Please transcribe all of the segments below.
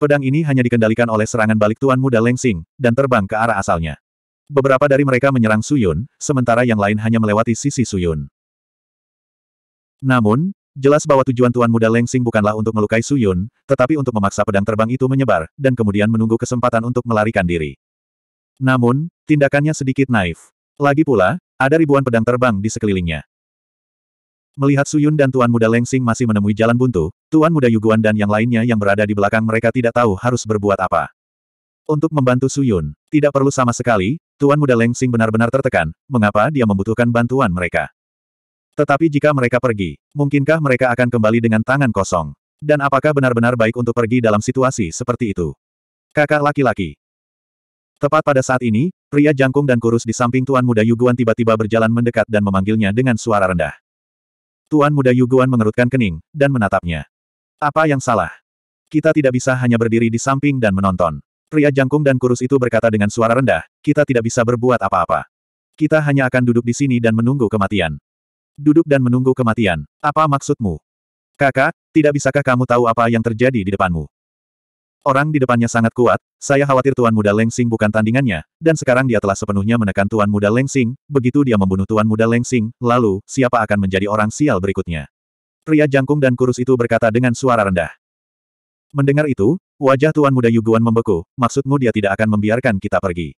Pedang ini hanya dikendalikan oleh serangan balik Tuan Muda Lengsing, dan terbang ke arah asalnya. Beberapa dari mereka menyerang Suyun, sementara yang lain hanya melewati sisi Suyun. Namun, jelas bahwa tujuan Tuan Muda Lengsing bukanlah untuk melukai Suyun, tetapi untuk memaksa pedang terbang itu menyebar, dan kemudian menunggu kesempatan untuk melarikan diri. Namun, tindakannya sedikit naif. Lagi pula, ada ribuan pedang terbang di sekelilingnya. Melihat Suyun dan Tuan Muda Lengsing masih menemui jalan buntu, Tuan Muda Yuguan dan yang lainnya yang berada di belakang mereka tidak tahu harus berbuat apa. Untuk membantu Suyun, tidak perlu sama sekali, Tuan Muda Lengsing benar-benar tertekan, mengapa dia membutuhkan bantuan mereka. Tetapi jika mereka pergi, mungkinkah mereka akan kembali dengan tangan kosong? Dan apakah benar-benar baik untuk pergi dalam situasi seperti itu? Kakak laki-laki. Tepat pada saat ini, pria jangkung dan kurus di samping Tuan Muda Yuguan tiba-tiba berjalan mendekat dan memanggilnya dengan suara rendah. Tuan muda Yuguan mengerutkan kening, dan menatapnya. Apa yang salah? Kita tidak bisa hanya berdiri di samping dan menonton. Pria jangkung dan kurus itu berkata dengan suara rendah, kita tidak bisa berbuat apa-apa. Kita hanya akan duduk di sini dan menunggu kematian. Duduk dan menunggu kematian, apa maksudmu? Kakak, tidak bisakah kamu tahu apa yang terjadi di depanmu? Orang di depannya sangat kuat, saya khawatir Tuan Muda Lengsing bukan tandingannya, dan sekarang dia telah sepenuhnya menekan Tuan Muda Lengsing, begitu dia membunuh Tuan Muda Lengsing, lalu, siapa akan menjadi orang sial berikutnya? Pria jangkung dan kurus itu berkata dengan suara rendah. Mendengar itu, wajah Tuan Muda Yuguan membeku, maksudmu dia tidak akan membiarkan kita pergi.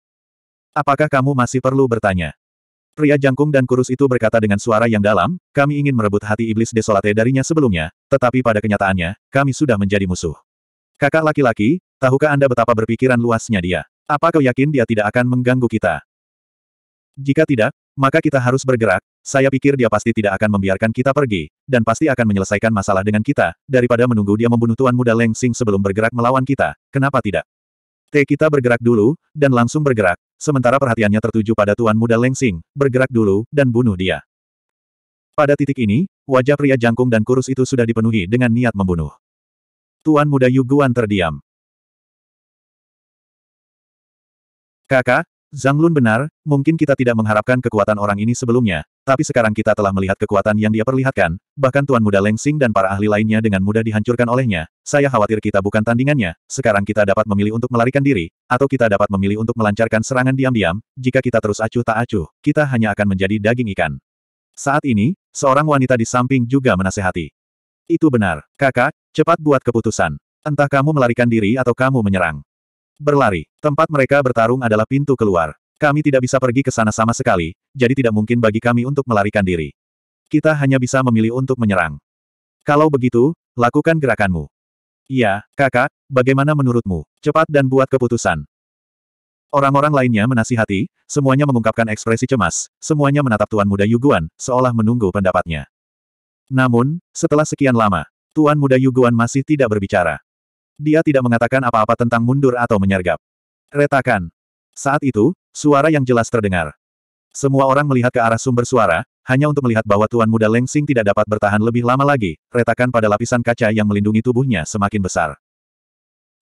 Apakah kamu masih perlu bertanya? Pria jangkung dan kurus itu berkata dengan suara yang dalam, kami ingin merebut hati iblis desolate darinya sebelumnya, tetapi pada kenyataannya, kami sudah menjadi musuh. Kakak laki-laki, tahukah Anda betapa berpikiran luasnya dia? Apa kau yakin dia tidak akan mengganggu kita? Jika tidak, maka kita harus bergerak, saya pikir dia pasti tidak akan membiarkan kita pergi, dan pasti akan menyelesaikan masalah dengan kita, daripada menunggu dia membunuh Tuan Muda Leng Sing sebelum bergerak melawan kita, kenapa tidak? T kita bergerak dulu, dan langsung bergerak, sementara perhatiannya tertuju pada Tuan Muda Leng Sing, bergerak dulu, dan bunuh dia. Pada titik ini, wajah pria jangkung dan kurus itu sudah dipenuhi dengan niat membunuh. Tuan muda Yuguan terdiam. Kakak, Zhang Lun benar, mungkin kita tidak mengharapkan kekuatan orang ini sebelumnya, tapi sekarang kita telah melihat kekuatan yang dia perlihatkan, bahkan Tuan Muda Lengsing dan para ahli lainnya dengan mudah dihancurkan olehnya. Saya khawatir kita bukan tandingannya, sekarang kita dapat memilih untuk melarikan diri, atau kita dapat memilih untuk melancarkan serangan diam-diam, jika kita terus acuh tak acuh, kita hanya akan menjadi daging ikan. Saat ini, seorang wanita di samping juga menasehati. Itu benar. Kakak, cepat buat keputusan. Entah kamu melarikan diri atau kamu menyerang. Berlari. Tempat mereka bertarung adalah pintu keluar. Kami tidak bisa pergi ke sana sama sekali, jadi tidak mungkin bagi kami untuk melarikan diri. Kita hanya bisa memilih untuk menyerang. Kalau begitu, lakukan gerakanmu. Iya, kakak, bagaimana menurutmu? Cepat dan buat keputusan. Orang-orang lainnya menasihati, semuanya mengungkapkan ekspresi cemas, semuanya menatap Tuan Muda Yuguan, seolah menunggu pendapatnya. Namun, setelah sekian lama, Tuan Muda Yuguan masih tidak berbicara. Dia tidak mengatakan apa-apa tentang mundur atau menyergap. Retakan. Saat itu, suara yang jelas terdengar. Semua orang melihat ke arah sumber suara, hanya untuk melihat bahwa Tuan Muda Lengsing tidak dapat bertahan lebih lama lagi, retakan pada lapisan kaca yang melindungi tubuhnya semakin besar.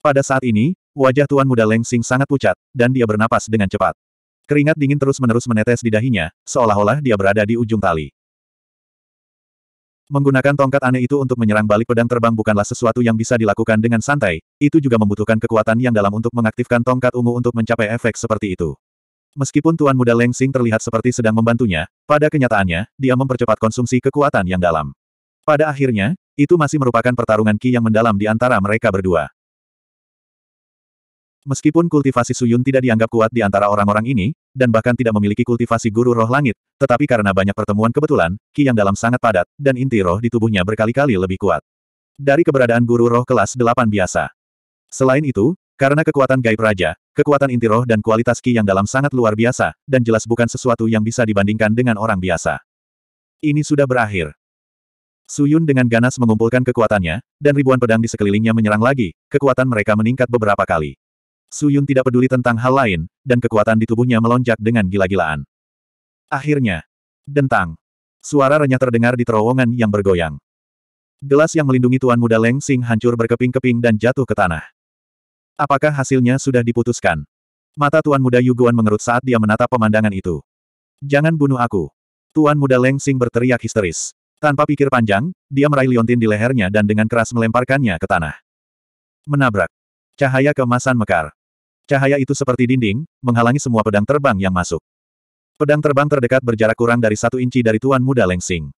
Pada saat ini, wajah Tuan Muda Lengsing sangat pucat, dan dia bernapas dengan cepat. Keringat dingin terus-menerus menetes di dahinya, seolah-olah dia berada di ujung tali. Menggunakan tongkat aneh itu untuk menyerang balik pedang terbang bukanlah sesuatu yang bisa dilakukan dengan santai, itu juga membutuhkan kekuatan yang dalam untuk mengaktifkan tongkat ungu untuk mencapai efek seperti itu. Meskipun Tuan Muda Leng Xing terlihat seperti sedang membantunya, pada kenyataannya, dia mempercepat konsumsi kekuatan yang dalam. Pada akhirnya, itu masih merupakan pertarungan Qi yang mendalam di antara mereka berdua. Meskipun kultivasi Suyun tidak dianggap kuat di antara orang-orang ini, dan bahkan tidak memiliki kultivasi guru roh langit, tetapi karena banyak pertemuan kebetulan, ki yang dalam sangat padat, dan inti roh di tubuhnya berkali-kali lebih kuat. Dari keberadaan guru roh kelas 8 biasa. Selain itu, karena kekuatan gaib raja, kekuatan inti roh dan kualitas ki yang dalam sangat luar biasa, dan jelas bukan sesuatu yang bisa dibandingkan dengan orang biasa. Ini sudah berakhir. Suyun dengan ganas mengumpulkan kekuatannya, dan ribuan pedang di sekelilingnya menyerang lagi, kekuatan mereka meningkat beberapa kali. Suyun tidak peduli tentang hal lain, dan kekuatan di tubuhnya melonjak dengan gila-gilaan. Akhirnya. Dentang. Suara renyah terdengar di terowongan yang bergoyang. Gelas yang melindungi Tuan Muda Leng Sing hancur berkeping-keping dan jatuh ke tanah. Apakah hasilnya sudah diputuskan? Mata Tuan Muda Yuguan mengerut saat dia menatap pemandangan itu. Jangan bunuh aku. Tuan Muda Leng Sing berteriak histeris. Tanpa pikir panjang, dia meraih liontin di lehernya dan dengan keras melemparkannya ke tanah. Menabrak. Cahaya kemasan mekar. Cahaya itu seperti dinding, menghalangi semua pedang terbang yang masuk. Pedang terbang terdekat berjarak kurang dari satu inci dari Tuan Muda Lengsing.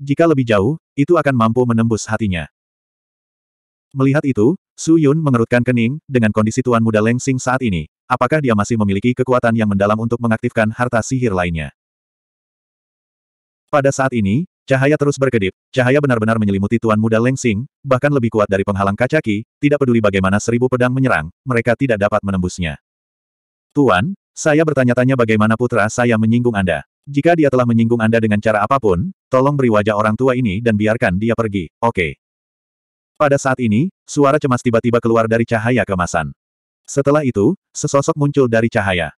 Jika lebih jauh, itu akan mampu menembus hatinya. Melihat itu, Su Yun mengerutkan kening, dengan kondisi Tuan Muda Lengsing saat ini, apakah dia masih memiliki kekuatan yang mendalam untuk mengaktifkan harta sihir lainnya? Pada saat ini, cahaya terus berkedip, cahaya benar-benar menyelimuti Tuan Muda Lengsing, bahkan lebih kuat dari penghalang kacaki, tidak peduli bagaimana seribu pedang menyerang, mereka tidak dapat menembusnya. Tuan, saya bertanya-tanya bagaimana putra saya menyinggung Anda. Jika dia telah menyinggung Anda dengan cara apapun, tolong beri wajah orang tua ini dan biarkan dia pergi, oke. Okay. Pada saat ini, suara cemas tiba-tiba keluar dari cahaya kemasan. Setelah itu, sesosok muncul dari cahaya.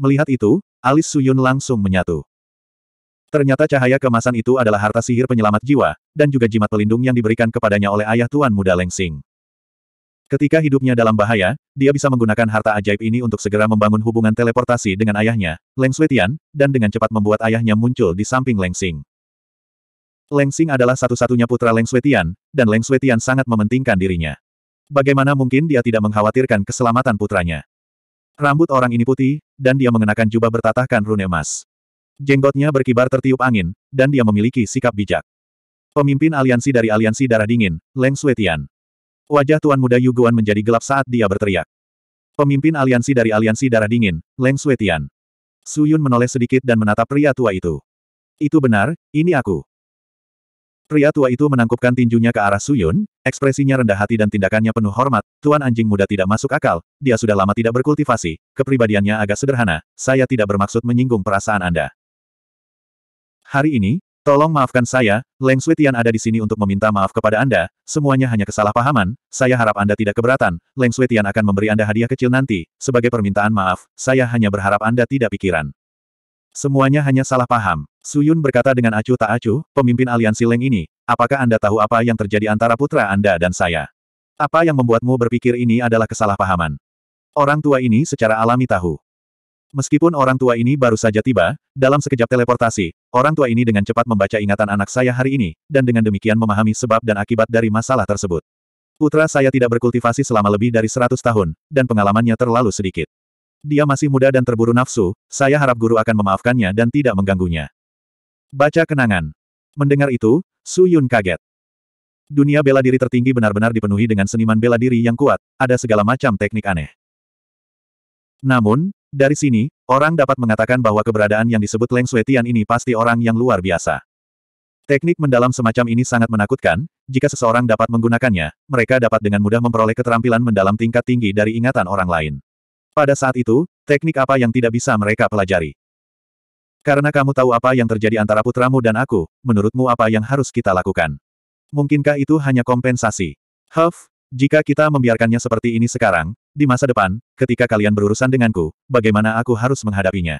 Melihat itu, alis Suyun langsung menyatu. Ternyata cahaya kemasan itu adalah harta sihir penyelamat jiwa, dan juga jimat pelindung yang diberikan kepadanya oleh ayah Tuan Muda Lengsing. Ketika hidupnya dalam bahaya, dia bisa menggunakan harta ajaib ini untuk segera membangun hubungan teleportasi dengan ayahnya, Leng Suetian, dan dengan cepat membuat ayahnya muncul di samping Leng Sing. Leng Sing adalah satu-satunya putra Leng Suetian, dan Leng Suetian sangat mementingkan dirinya. Bagaimana mungkin dia tidak mengkhawatirkan keselamatan putranya? Rambut orang ini putih, dan dia mengenakan jubah bertatahkan rune emas. Jenggotnya berkibar tertiup angin, dan dia memiliki sikap bijak. Pemimpin aliansi dari aliansi darah dingin, Leng Suetian. Wajah Tuan Muda Yuguan menjadi gelap saat dia berteriak. Pemimpin aliansi dari aliansi darah dingin, Leng Suetian. Su Yun menoleh sedikit dan menatap pria tua itu. Itu benar, ini aku. Pria tua itu menangkupkan tinjunya ke arah Su Yun, ekspresinya rendah hati dan tindakannya penuh hormat, tuan anjing muda tidak masuk akal, dia sudah lama tidak berkultivasi, kepribadiannya agak sederhana, saya tidak bermaksud menyinggung perasaan Anda. Hari ini, Tolong maafkan saya, Leng Switian ada di sini untuk meminta maaf kepada Anda, semuanya hanya kesalahpahaman, saya harap Anda tidak keberatan, Leng Switian akan memberi Anda hadiah kecil nanti, sebagai permintaan maaf, saya hanya berharap Anda tidak pikiran. Semuanya hanya salah paham. Suyun berkata dengan acuh tak acuh, pemimpin aliansi Leng ini, apakah Anda tahu apa yang terjadi antara putra Anda dan saya? Apa yang membuatmu berpikir ini adalah kesalahpahaman? Orang tua ini secara alami tahu. Meskipun orang tua ini baru saja tiba, dalam sekejap teleportasi, orang tua ini dengan cepat membaca ingatan anak saya hari ini, dan dengan demikian memahami sebab dan akibat dari masalah tersebut. Putra saya tidak berkultivasi selama lebih dari 100 tahun, dan pengalamannya terlalu sedikit. Dia masih muda dan terburu nafsu, saya harap guru akan memaafkannya dan tidak mengganggunya. Baca kenangan. Mendengar itu, Su Yun kaget. Dunia bela diri tertinggi benar-benar dipenuhi dengan seniman bela diri yang kuat, ada segala macam teknik aneh. Namun, dari sini, orang dapat mengatakan bahwa keberadaan yang disebut Leng Suetian ini pasti orang yang luar biasa. Teknik mendalam semacam ini sangat menakutkan, jika seseorang dapat menggunakannya, mereka dapat dengan mudah memperoleh keterampilan mendalam tingkat tinggi dari ingatan orang lain. Pada saat itu, teknik apa yang tidak bisa mereka pelajari? Karena kamu tahu apa yang terjadi antara putramu dan aku, menurutmu apa yang harus kita lakukan? Mungkinkah itu hanya kompensasi? Huff, jika kita membiarkannya seperti ini sekarang, di masa depan, ketika kalian berurusan denganku, bagaimana aku harus menghadapinya?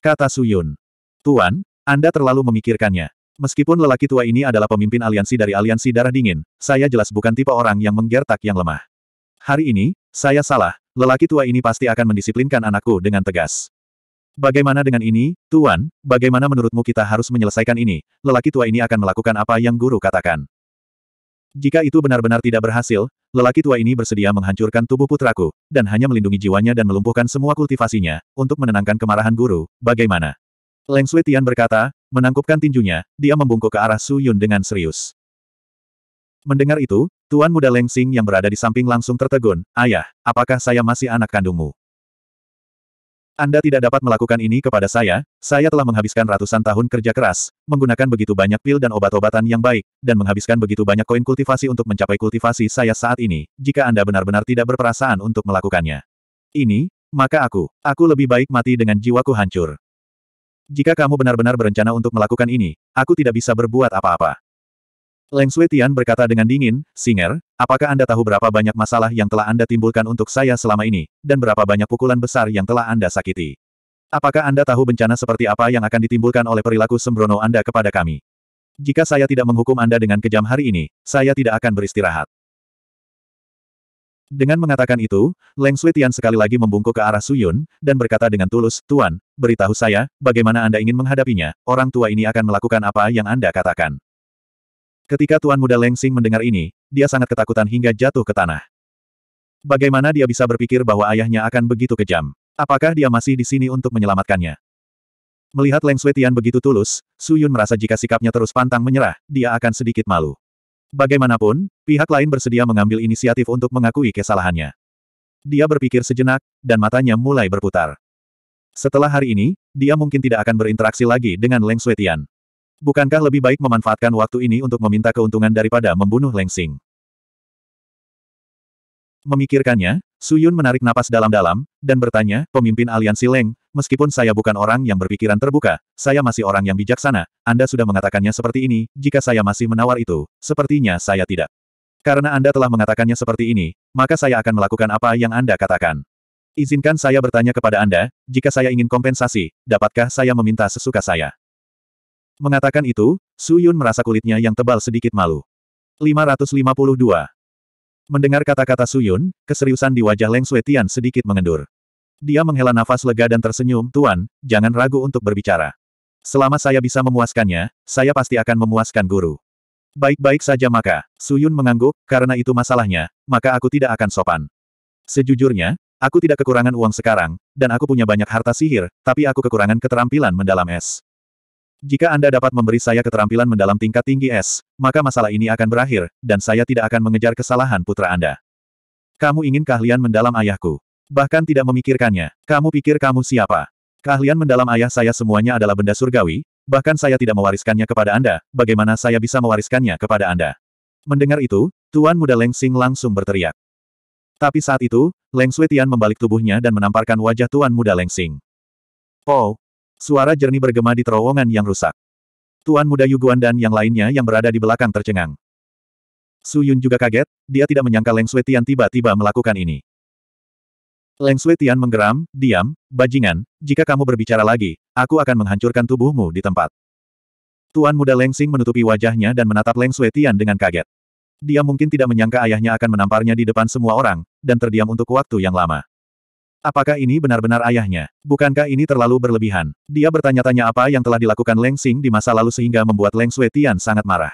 Kata Suyun. Tuan, Anda terlalu memikirkannya. Meskipun lelaki tua ini adalah pemimpin aliansi dari aliansi darah dingin, saya jelas bukan tipe orang yang menggertak yang lemah. Hari ini, saya salah, lelaki tua ini pasti akan mendisiplinkan anakku dengan tegas. Bagaimana dengan ini, Tuan, bagaimana menurutmu kita harus menyelesaikan ini? Lelaki tua ini akan melakukan apa yang guru katakan. Jika itu benar-benar tidak berhasil, lelaki tua ini bersedia menghancurkan tubuh putraku, dan hanya melindungi jiwanya dan melumpuhkan semua kultivasinya, untuk menenangkan kemarahan guru, bagaimana? Leng Sui Tian berkata, menangkupkan tinjunya, dia membungkuk ke arah Su Yun dengan serius. Mendengar itu, Tuan Muda Leng Sing yang berada di samping langsung tertegun, Ayah, apakah saya masih anak kandungmu? Anda tidak dapat melakukan ini kepada saya, saya telah menghabiskan ratusan tahun kerja keras, menggunakan begitu banyak pil dan obat-obatan yang baik, dan menghabiskan begitu banyak koin kultivasi untuk mencapai kultivasi saya saat ini, jika Anda benar-benar tidak berperasaan untuk melakukannya. Ini, maka aku, aku lebih baik mati dengan jiwaku hancur. Jika kamu benar-benar berencana untuk melakukan ini, aku tidak bisa berbuat apa-apa. Leng Suetian berkata dengan dingin, Singer, apakah Anda tahu berapa banyak masalah yang telah Anda timbulkan untuk saya selama ini, dan berapa banyak pukulan besar yang telah Anda sakiti? Apakah Anda tahu bencana seperti apa yang akan ditimbulkan oleh perilaku sembrono Anda kepada kami? Jika saya tidak menghukum Anda dengan kejam hari ini, saya tidak akan beristirahat. Dengan mengatakan itu, Leng Suetian sekali lagi membungkuk ke arah Suyun, dan berkata dengan tulus, Tuan, beritahu saya, bagaimana Anda ingin menghadapinya, orang tua ini akan melakukan apa yang Anda katakan. Ketika Tuan Muda Lengsing mendengar ini, dia sangat ketakutan hingga jatuh ke tanah. Bagaimana dia bisa berpikir bahwa ayahnya akan begitu kejam? Apakah dia masih di sini untuk menyelamatkannya? Melihat Leng Suetian begitu tulus, Su Yun merasa jika sikapnya terus pantang menyerah, dia akan sedikit malu. Bagaimanapun, pihak lain bersedia mengambil inisiatif untuk mengakui kesalahannya. Dia berpikir sejenak, dan matanya mulai berputar. Setelah hari ini, dia mungkin tidak akan berinteraksi lagi dengan Leng Suetian. Bukankah lebih baik memanfaatkan waktu ini untuk meminta keuntungan daripada membunuh Lengsing? Memikirkannya, Su Yun menarik napas dalam-dalam, dan bertanya, pemimpin aliansi Leng, meskipun saya bukan orang yang berpikiran terbuka, saya masih orang yang bijaksana, Anda sudah mengatakannya seperti ini, jika saya masih menawar itu, sepertinya saya tidak. Karena Anda telah mengatakannya seperti ini, maka saya akan melakukan apa yang Anda katakan. Izinkan saya bertanya kepada Anda, jika saya ingin kompensasi, dapatkah saya meminta sesuka saya? Mengatakan itu, Su Yun merasa kulitnya yang tebal sedikit malu. 552. Mendengar kata-kata Su Yun, keseriusan di wajah Leng Suetian sedikit mengendur. Dia menghela nafas lega dan tersenyum, Tuan, jangan ragu untuk berbicara. Selama saya bisa memuaskannya, saya pasti akan memuaskan guru. Baik-baik saja maka, Su Yun mengangguk, karena itu masalahnya, maka aku tidak akan sopan. Sejujurnya, aku tidak kekurangan uang sekarang, dan aku punya banyak harta sihir, tapi aku kekurangan keterampilan mendalam es. Jika Anda dapat memberi saya keterampilan mendalam tingkat tinggi es, maka masalah ini akan berakhir, dan saya tidak akan mengejar kesalahan putra Anda. Kamu ingin keahlian mendalam ayahku. Bahkan tidak memikirkannya. Kamu pikir kamu siapa? Keahlian mendalam ayah saya semuanya adalah benda surgawi, bahkan saya tidak mewariskannya kepada Anda, bagaimana saya bisa mewariskannya kepada Anda? Mendengar itu, Tuan Muda Leng Xing langsung berteriak. Tapi saat itu, Leng Sui Tian membalik tubuhnya dan menamparkan wajah Tuan Muda Leng Xing. Oh, Suara jernih bergema di terowongan yang rusak. Tuan muda Yuguan dan yang lainnya yang berada di belakang tercengang. Su Yun juga kaget, dia tidak menyangka Leng Sui Tian tiba-tiba melakukan ini. Leng Sui Tian menggeram, diam, bajingan, jika kamu berbicara lagi, aku akan menghancurkan tubuhmu di tempat. Tuan muda Leng Xing menutupi wajahnya dan menatap Leng Sui Tian dengan kaget. Dia mungkin tidak menyangka ayahnya akan menamparnya di depan semua orang, dan terdiam untuk waktu yang lama. Apakah ini benar-benar ayahnya? Bukankah ini terlalu berlebihan? Dia bertanya-tanya apa yang telah dilakukan Leng Xing di masa lalu sehingga membuat Leng Sui Tian sangat marah.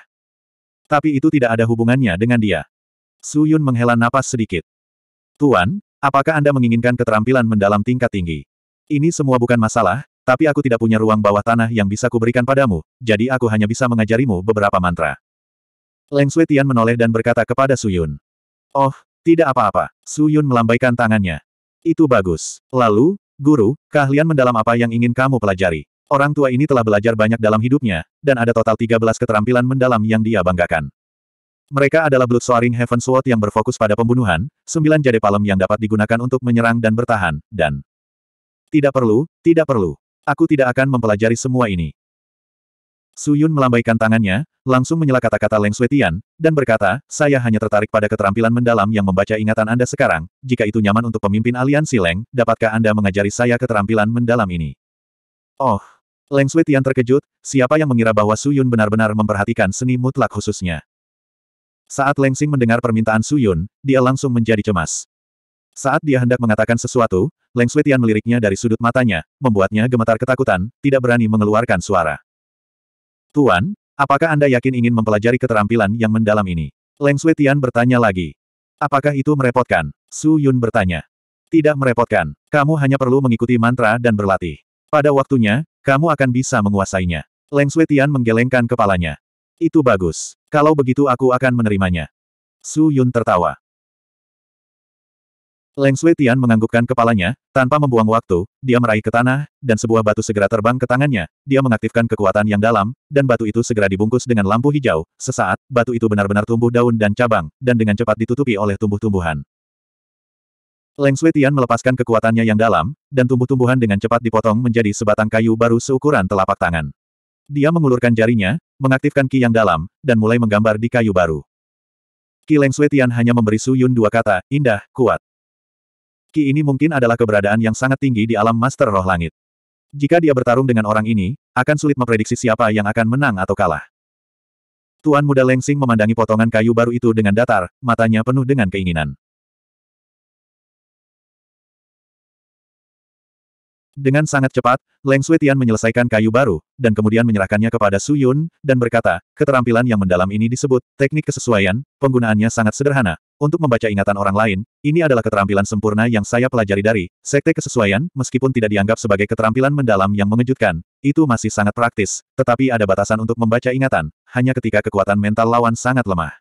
Tapi itu tidak ada hubungannya dengan dia. Su Yun menghela napas sedikit. Tuan, apakah Anda menginginkan keterampilan mendalam tingkat tinggi? Ini semua bukan masalah, tapi aku tidak punya ruang bawah tanah yang bisa kuberikan padamu, jadi aku hanya bisa mengajarimu beberapa mantra. Leng Sui Tian menoleh dan berkata kepada Su Yun. Oh, tidak apa-apa. Su Yun melambaikan tangannya. Itu bagus. Lalu, guru, keahlian mendalam apa yang ingin kamu pelajari? Orang tua ini telah belajar banyak dalam hidupnya, dan ada total 13 keterampilan mendalam yang dia banggakan. Mereka adalah Blood Soaring Heaven Sword yang berfokus pada pembunuhan, sembilan jade palem yang dapat digunakan untuk menyerang dan bertahan, dan... Tidak perlu, tidak perlu. Aku tidak akan mempelajari semua ini. Su Yun melambaikan tangannya, langsung menyela kata-kata Leng Suetian, dan berkata, saya hanya tertarik pada keterampilan mendalam yang membaca ingatan Anda sekarang, jika itu nyaman untuk pemimpin aliansi Leng, dapatkah Anda mengajari saya keterampilan mendalam ini? Oh, Leng Suetian terkejut, siapa yang mengira bahwa Su Yun benar-benar memperhatikan seni mutlak khususnya. Saat Leng Sing mendengar permintaan Su Yun, dia langsung menjadi cemas. Saat dia hendak mengatakan sesuatu, Leng Suetian meliriknya dari sudut matanya, membuatnya gemetar ketakutan, tidak berani mengeluarkan suara. Tuan, apakah Anda yakin ingin mempelajari keterampilan yang mendalam ini? Leng Sui Tian bertanya lagi. Apakah itu merepotkan? Su Yun bertanya. Tidak merepotkan. Kamu hanya perlu mengikuti mantra dan berlatih. Pada waktunya, kamu akan bisa menguasainya. Leng Sui Tian menggelengkan kepalanya. Itu bagus. Kalau begitu aku akan menerimanya. Su Yun tertawa. Leng Sui Tian menganggukkan kepalanya, tanpa membuang waktu, dia meraih ke tanah, dan sebuah batu segera terbang ke tangannya, dia mengaktifkan kekuatan yang dalam, dan batu itu segera dibungkus dengan lampu hijau, sesaat, batu itu benar-benar tumbuh daun dan cabang, dan dengan cepat ditutupi oleh tumbuh-tumbuhan. Leng Sui Tian melepaskan kekuatannya yang dalam, dan tumbuh-tumbuhan dengan cepat dipotong menjadi sebatang kayu baru seukuran telapak tangan. Dia mengulurkan jarinya, mengaktifkan ki yang dalam, dan mulai menggambar di kayu baru. Ki Leng Sui Tian hanya memberi Su Yun dua kata, indah, kuat. Ki ini mungkin adalah keberadaan yang sangat tinggi di alam Master Roh Langit. Jika dia bertarung dengan orang ini, akan sulit memprediksi siapa yang akan menang atau kalah. Tuan muda Lengsing memandangi potongan kayu baru itu dengan datar, matanya penuh dengan keinginan. Dengan sangat cepat, Leng Tian menyelesaikan kayu baru, dan kemudian menyerahkannya kepada Su Yun, dan berkata, keterampilan yang mendalam ini disebut, teknik kesesuaian, penggunaannya sangat sederhana. Untuk membaca ingatan orang lain, ini adalah keterampilan sempurna yang saya pelajari dari sekte kesesuaian, meskipun tidak dianggap sebagai keterampilan mendalam yang mengejutkan. Itu masih sangat praktis, tetapi ada batasan untuk membaca ingatan, hanya ketika kekuatan mental lawan sangat lemah.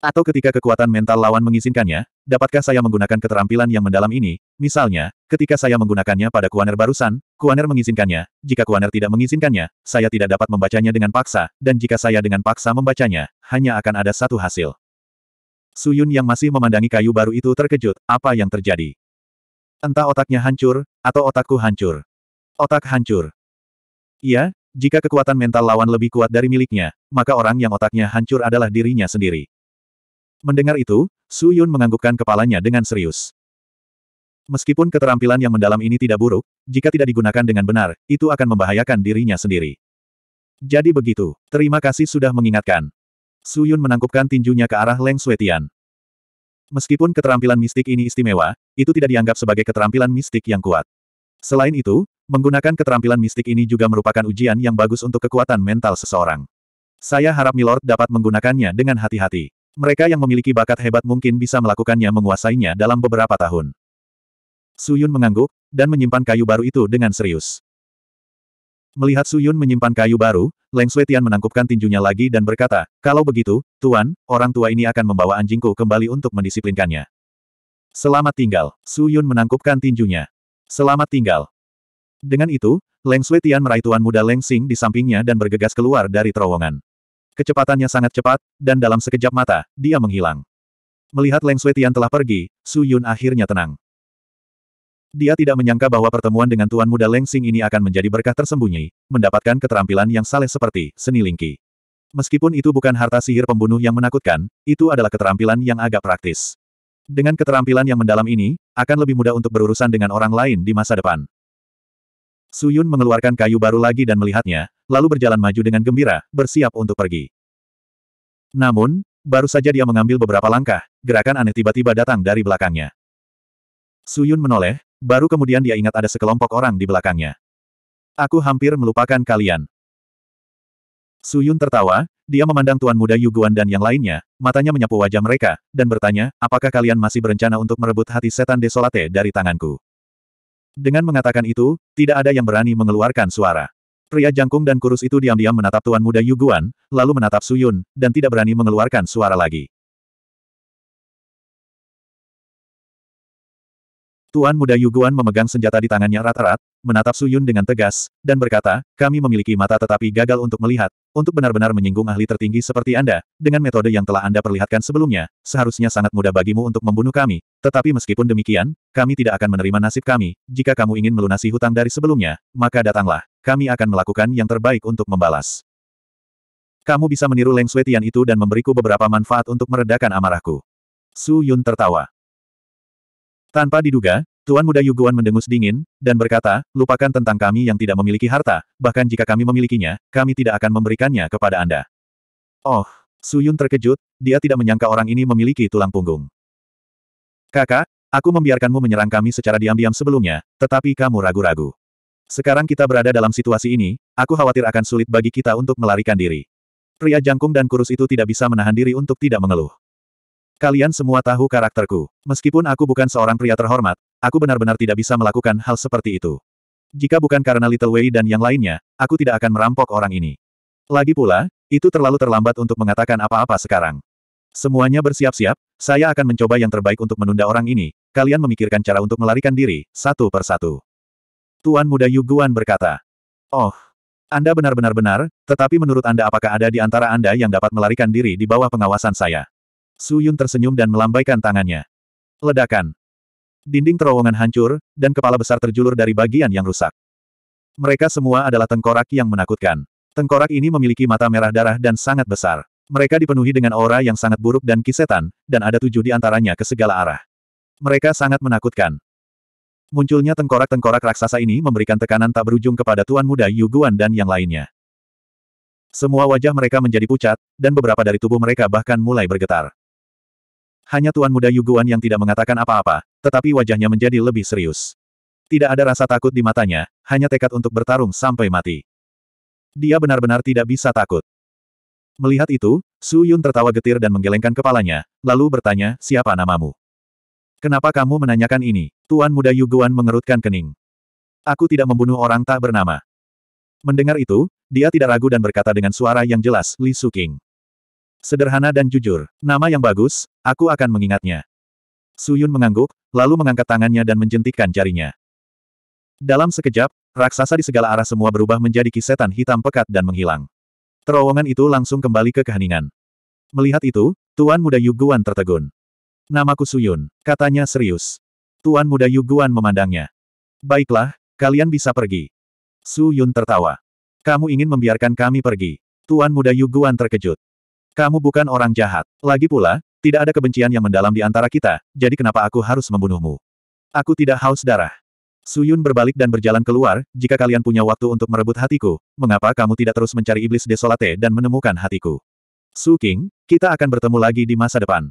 Atau ketika kekuatan mental lawan mengizinkannya, dapatkah saya menggunakan keterampilan yang mendalam ini? Misalnya, ketika saya menggunakannya pada Kuaner barusan, Kuaner mengizinkannya. Jika Kuaner tidak mengizinkannya, saya tidak dapat membacanya dengan paksa, dan jika saya dengan paksa membacanya, hanya akan ada satu hasil. Suyun yang masih memandangi kayu baru itu terkejut, apa yang terjadi? Entah otaknya hancur, atau otakku hancur. Otak hancur. Iya, jika kekuatan mental lawan lebih kuat dari miliknya, maka orang yang otaknya hancur adalah dirinya sendiri. Mendengar itu, Su Yun menganggukkan kepalanya dengan serius. Meskipun keterampilan yang mendalam ini tidak buruk, jika tidak digunakan dengan benar, itu akan membahayakan dirinya sendiri. Jadi begitu, terima kasih sudah mengingatkan. Su Yun menangkupkan tinjunya ke arah Leng Suetian. Meskipun keterampilan mistik ini istimewa, itu tidak dianggap sebagai keterampilan mistik yang kuat. Selain itu, menggunakan keterampilan mistik ini juga merupakan ujian yang bagus untuk kekuatan mental seseorang. Saya harap Milord dapat menggunakannya dengan hati-hati. Mereka yang memiliki bakat hebat mungkin bisa melakukannya menguasainya dalam beberapa tahun. Su Yun mengangguk, dan menyimpan kayu baru itu dengan serius. Melihat Su Yun menyimpan kayu baru, Leng Suetian menangkupkan tinjunya lagi dan berkata, kalau begitu, Tuan, orang tua ini akan membawa anjingku kembali untuk mendisiplinkannya. Selamat tinggal, Su Yun menangkupkan tinjunya. Selamat tinggal. Dengan itu, Leng Suetian meraih tuan muda Leng Sing di sampingnya dan bergegas keluar dari terowongan. Kecepatannya sangat cepat, dan dalam sekejap mata, dia menghilang. Melihat Leng Suetian telah pergi, Su Yun akhirnya tenang. Dia tidak menyangka bahwa pertemuan dengan Tuan Muda Leng Xing ini akan menjadi berkah tersembunyi, mendapatkan keterampilan yang saleh seperti seni lingki. Meskipun itu bukan harta sihir pembunuh yang menakutkan, itu adalah keterampilan yang agak praktis. Dengan keterampilan yang mendalam ini, akan lebih mudah untuk berurusan dengan orang lain di masa depan. Suyun mengeluarkan kayu baru lagi dan melihatnya, lalu berjalan maju dengan gembira, bersiap untuk pergi. Namun, baru saja dia mengambil beberapa langkah, gerakan aneh tiba-tiba datang dari belakangnya. Suyun menoleh, baru kemudian dia ingat ada sekelompok orang di belakangnya. Aku hampir melupakan kalian. Suyun tertawa, dia memandang Tuan Muda Yuguan dan yang lainnya, matanya menyapu wajah mereka, dan bertanya, apakah kalian masih berencana untuk merebut hati setan desolate dari tanganku? Dengan mengatakan itu, tidak ada yang berani mengeluarkan suara. Pria jangkung dan kurus itu diam-diam menatap tuan muda Yuguan, lalu menatap Su Yun, dan tidak berani mengeluarkan suara lagi. Tuan muda Yuguan memegang senjata di tangannya rata rat menatap Su Yun dengan tegas, dan berkata, kami memiliki mata tetapi gagal untuk melihat, untuk benar-benar menyinggung ahli tertinggi seperti Anda, dengan metode yang telah Anda perlihatkan sebelumnya, seharusnya sangat mudah bagimu untuk membunuh kami. Tetapi meskipun demikian, kami tidak akan menerima nasib kami. Jika kamu ingin melunasi hutang dari sebelumnya, maka datanglah. Kami akan melakukan yang terbaik untuk membalas. Kamu bisa meniru Leng Sui itu dan memberiku beberapa manfaat untuk meredakan amarahku. Su Yun tertawa. Tanpa diduga, Tuan muda Yuguan mendengus dingin, dan berkata, lupakan tentang kami yang tidak memiliki harta, bahkan jika kami memilikinya, kami tidak akan memberikannya kepada Anda. Oh, Suyun terkejut, dia tidak menyangka orang ini memiliki tulang punggung. Kakak, aku membiarkanmu menyerang kami secara diam-diam sebelumnya, tetapi kamu ragu-ragu. Sekarang kita berada dalam situasi ini, aku khawatir akan sulit bagi kita untuk melarikan diri. Pria jangkung dan kurus itu tidak bisa menahan diri untuk tidak mengeluh. Kalian semua tahu karakterku. Meskipun aku bukan seorang pria terhormat, aku benar-benar tidak bisa melakukan hal seperti itu. Jika bukan karena Little Wei dan yang lainnya, aku tidak akan merampok orang ini. Lagi pula, itu terlalu terlambat untuk mengatakan apa-apa sekarang. Semuanya bersiap-siap, saya akan mencoba yang terbaik untuk menunda orang ini, kalian memikirkan cara untuk melarikan diri, satu per satu. Tuan muda Yuguan berkata. Oh, Anda benar-benar benar, tetapi menurut Anda apakah ada di antara Anda yang dapat melarikan diri di bawah pengawasan saya? Su Yun tersenyum dan melambaikan tangannya. Ledakan. Dinding terowongan hancur, dan kepala besar terjulur dari bagian yang rusak. Mereka semua adalah tengkorak yang menakutkan. Tengkorak ini memiliki mata merah darah dan sangat besar. Mereka dipenuhi dengan aura yang sangat buruk dan kisetan, dan ada tujuh di antaranya ke segala arah. Mereka sangat menakutkan. Munculnya tengkorak-tengkorak raksasa ini memberikan tekanan tak berujung kepada Tuan Muda Yuguan dan yang lainnya. Semua wajah mereka menjadi pucat, dan beberapa dari tubuh mereka bahkan mulai bergetar. Hanya Tuan Muda Yuguan yang tidak mengatakan apa-apa, tetapi wajahnya menjadi lebih serius. Tidak ada rasa takut di matanya, hanya tekad untuk bertarung sampai mati. Dia benar-benar tidak bisa takut. Melihat itu, Su Yun tertawa getir dan menggelengkan kepalanya, lalu bertanya, siapa namamu? Kenapa kamu menanyakan ini? Tuan Muda Yuguan mengerutkan kening. Aku tidak membunuh orang tak bernama. Mendengar itu, dia tidak ragu dan berkata dengan suara yang jelas, Li King. Sederhana dan jujur. Nama yang bagus, aku akan mengingatnya. Su Yun mengangguk, lalu mengangkat tangannya dan menjentikkan jarinya. Dalam sekejap, raksasa di segala arah semua berubah menjadi kisetan hitam pekat dan menghilang. Terowongan itu langsung kembali ke keheningan. Melihat itu, Tuan Muda Yuguan tertegun. Namaku Su Yun, katanya serius. Tuan Muda Yuguan memandangnya. Baiklah, kalian bisa pergi. Su Yun tertawa. Kamu ingin membiarkan kami pergi? Tuan Muda Yuguan terkejut. Kamu bukan orang jahat. Lagi pula, tidak ada kebencian yang mendalam di antara kita, jadi kenapa aku harus membunuhmu? Aku tidak haus darah. Suyun berbalik dan berjalan keluar, jika kalian punya waktu untuk merebut hatiku, mengapa kamu tidak terus mencari iblis desolate dan menemukan hatiku? Su King, kita akan bertemu lagi di masa depan.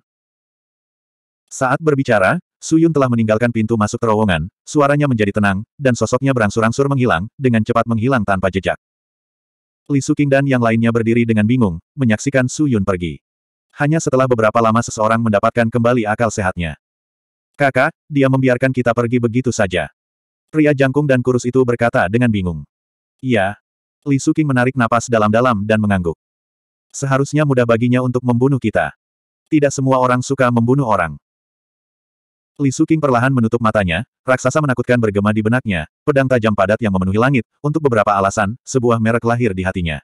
Saat berbicara, Suyun telah meninggalkan pintu masuk terowongan, suaranya menjadi tenang, dan sosoknya berangsur-angsur menghilang, dengan cepat menghilang tanpa jejak. Li Suking dan yang lainnya berdiri dengan bingung, menyaksikan Su Yun pergi. Hanya setelah beberapa lama seseorang mendapatkan kembali akal sehatnya. Kakak, dia membiarkan kita pergi begitu saja. Pria jangkung dan kurus itu berkata dengan bingung. Iya. Li Suking menarik napas dalam-dalam dan mengangguk. Seharusnya mudah baginya untuk membunuh kita. Tidak semua orang suka membunuh orang. Li Suking perlahan menutup matanya, raksasa menakutkan bergema di benaknya, pedang tajam padat yang memenuhi langit, untuk beberapa alasan, sebuah merek lahir di hatinya.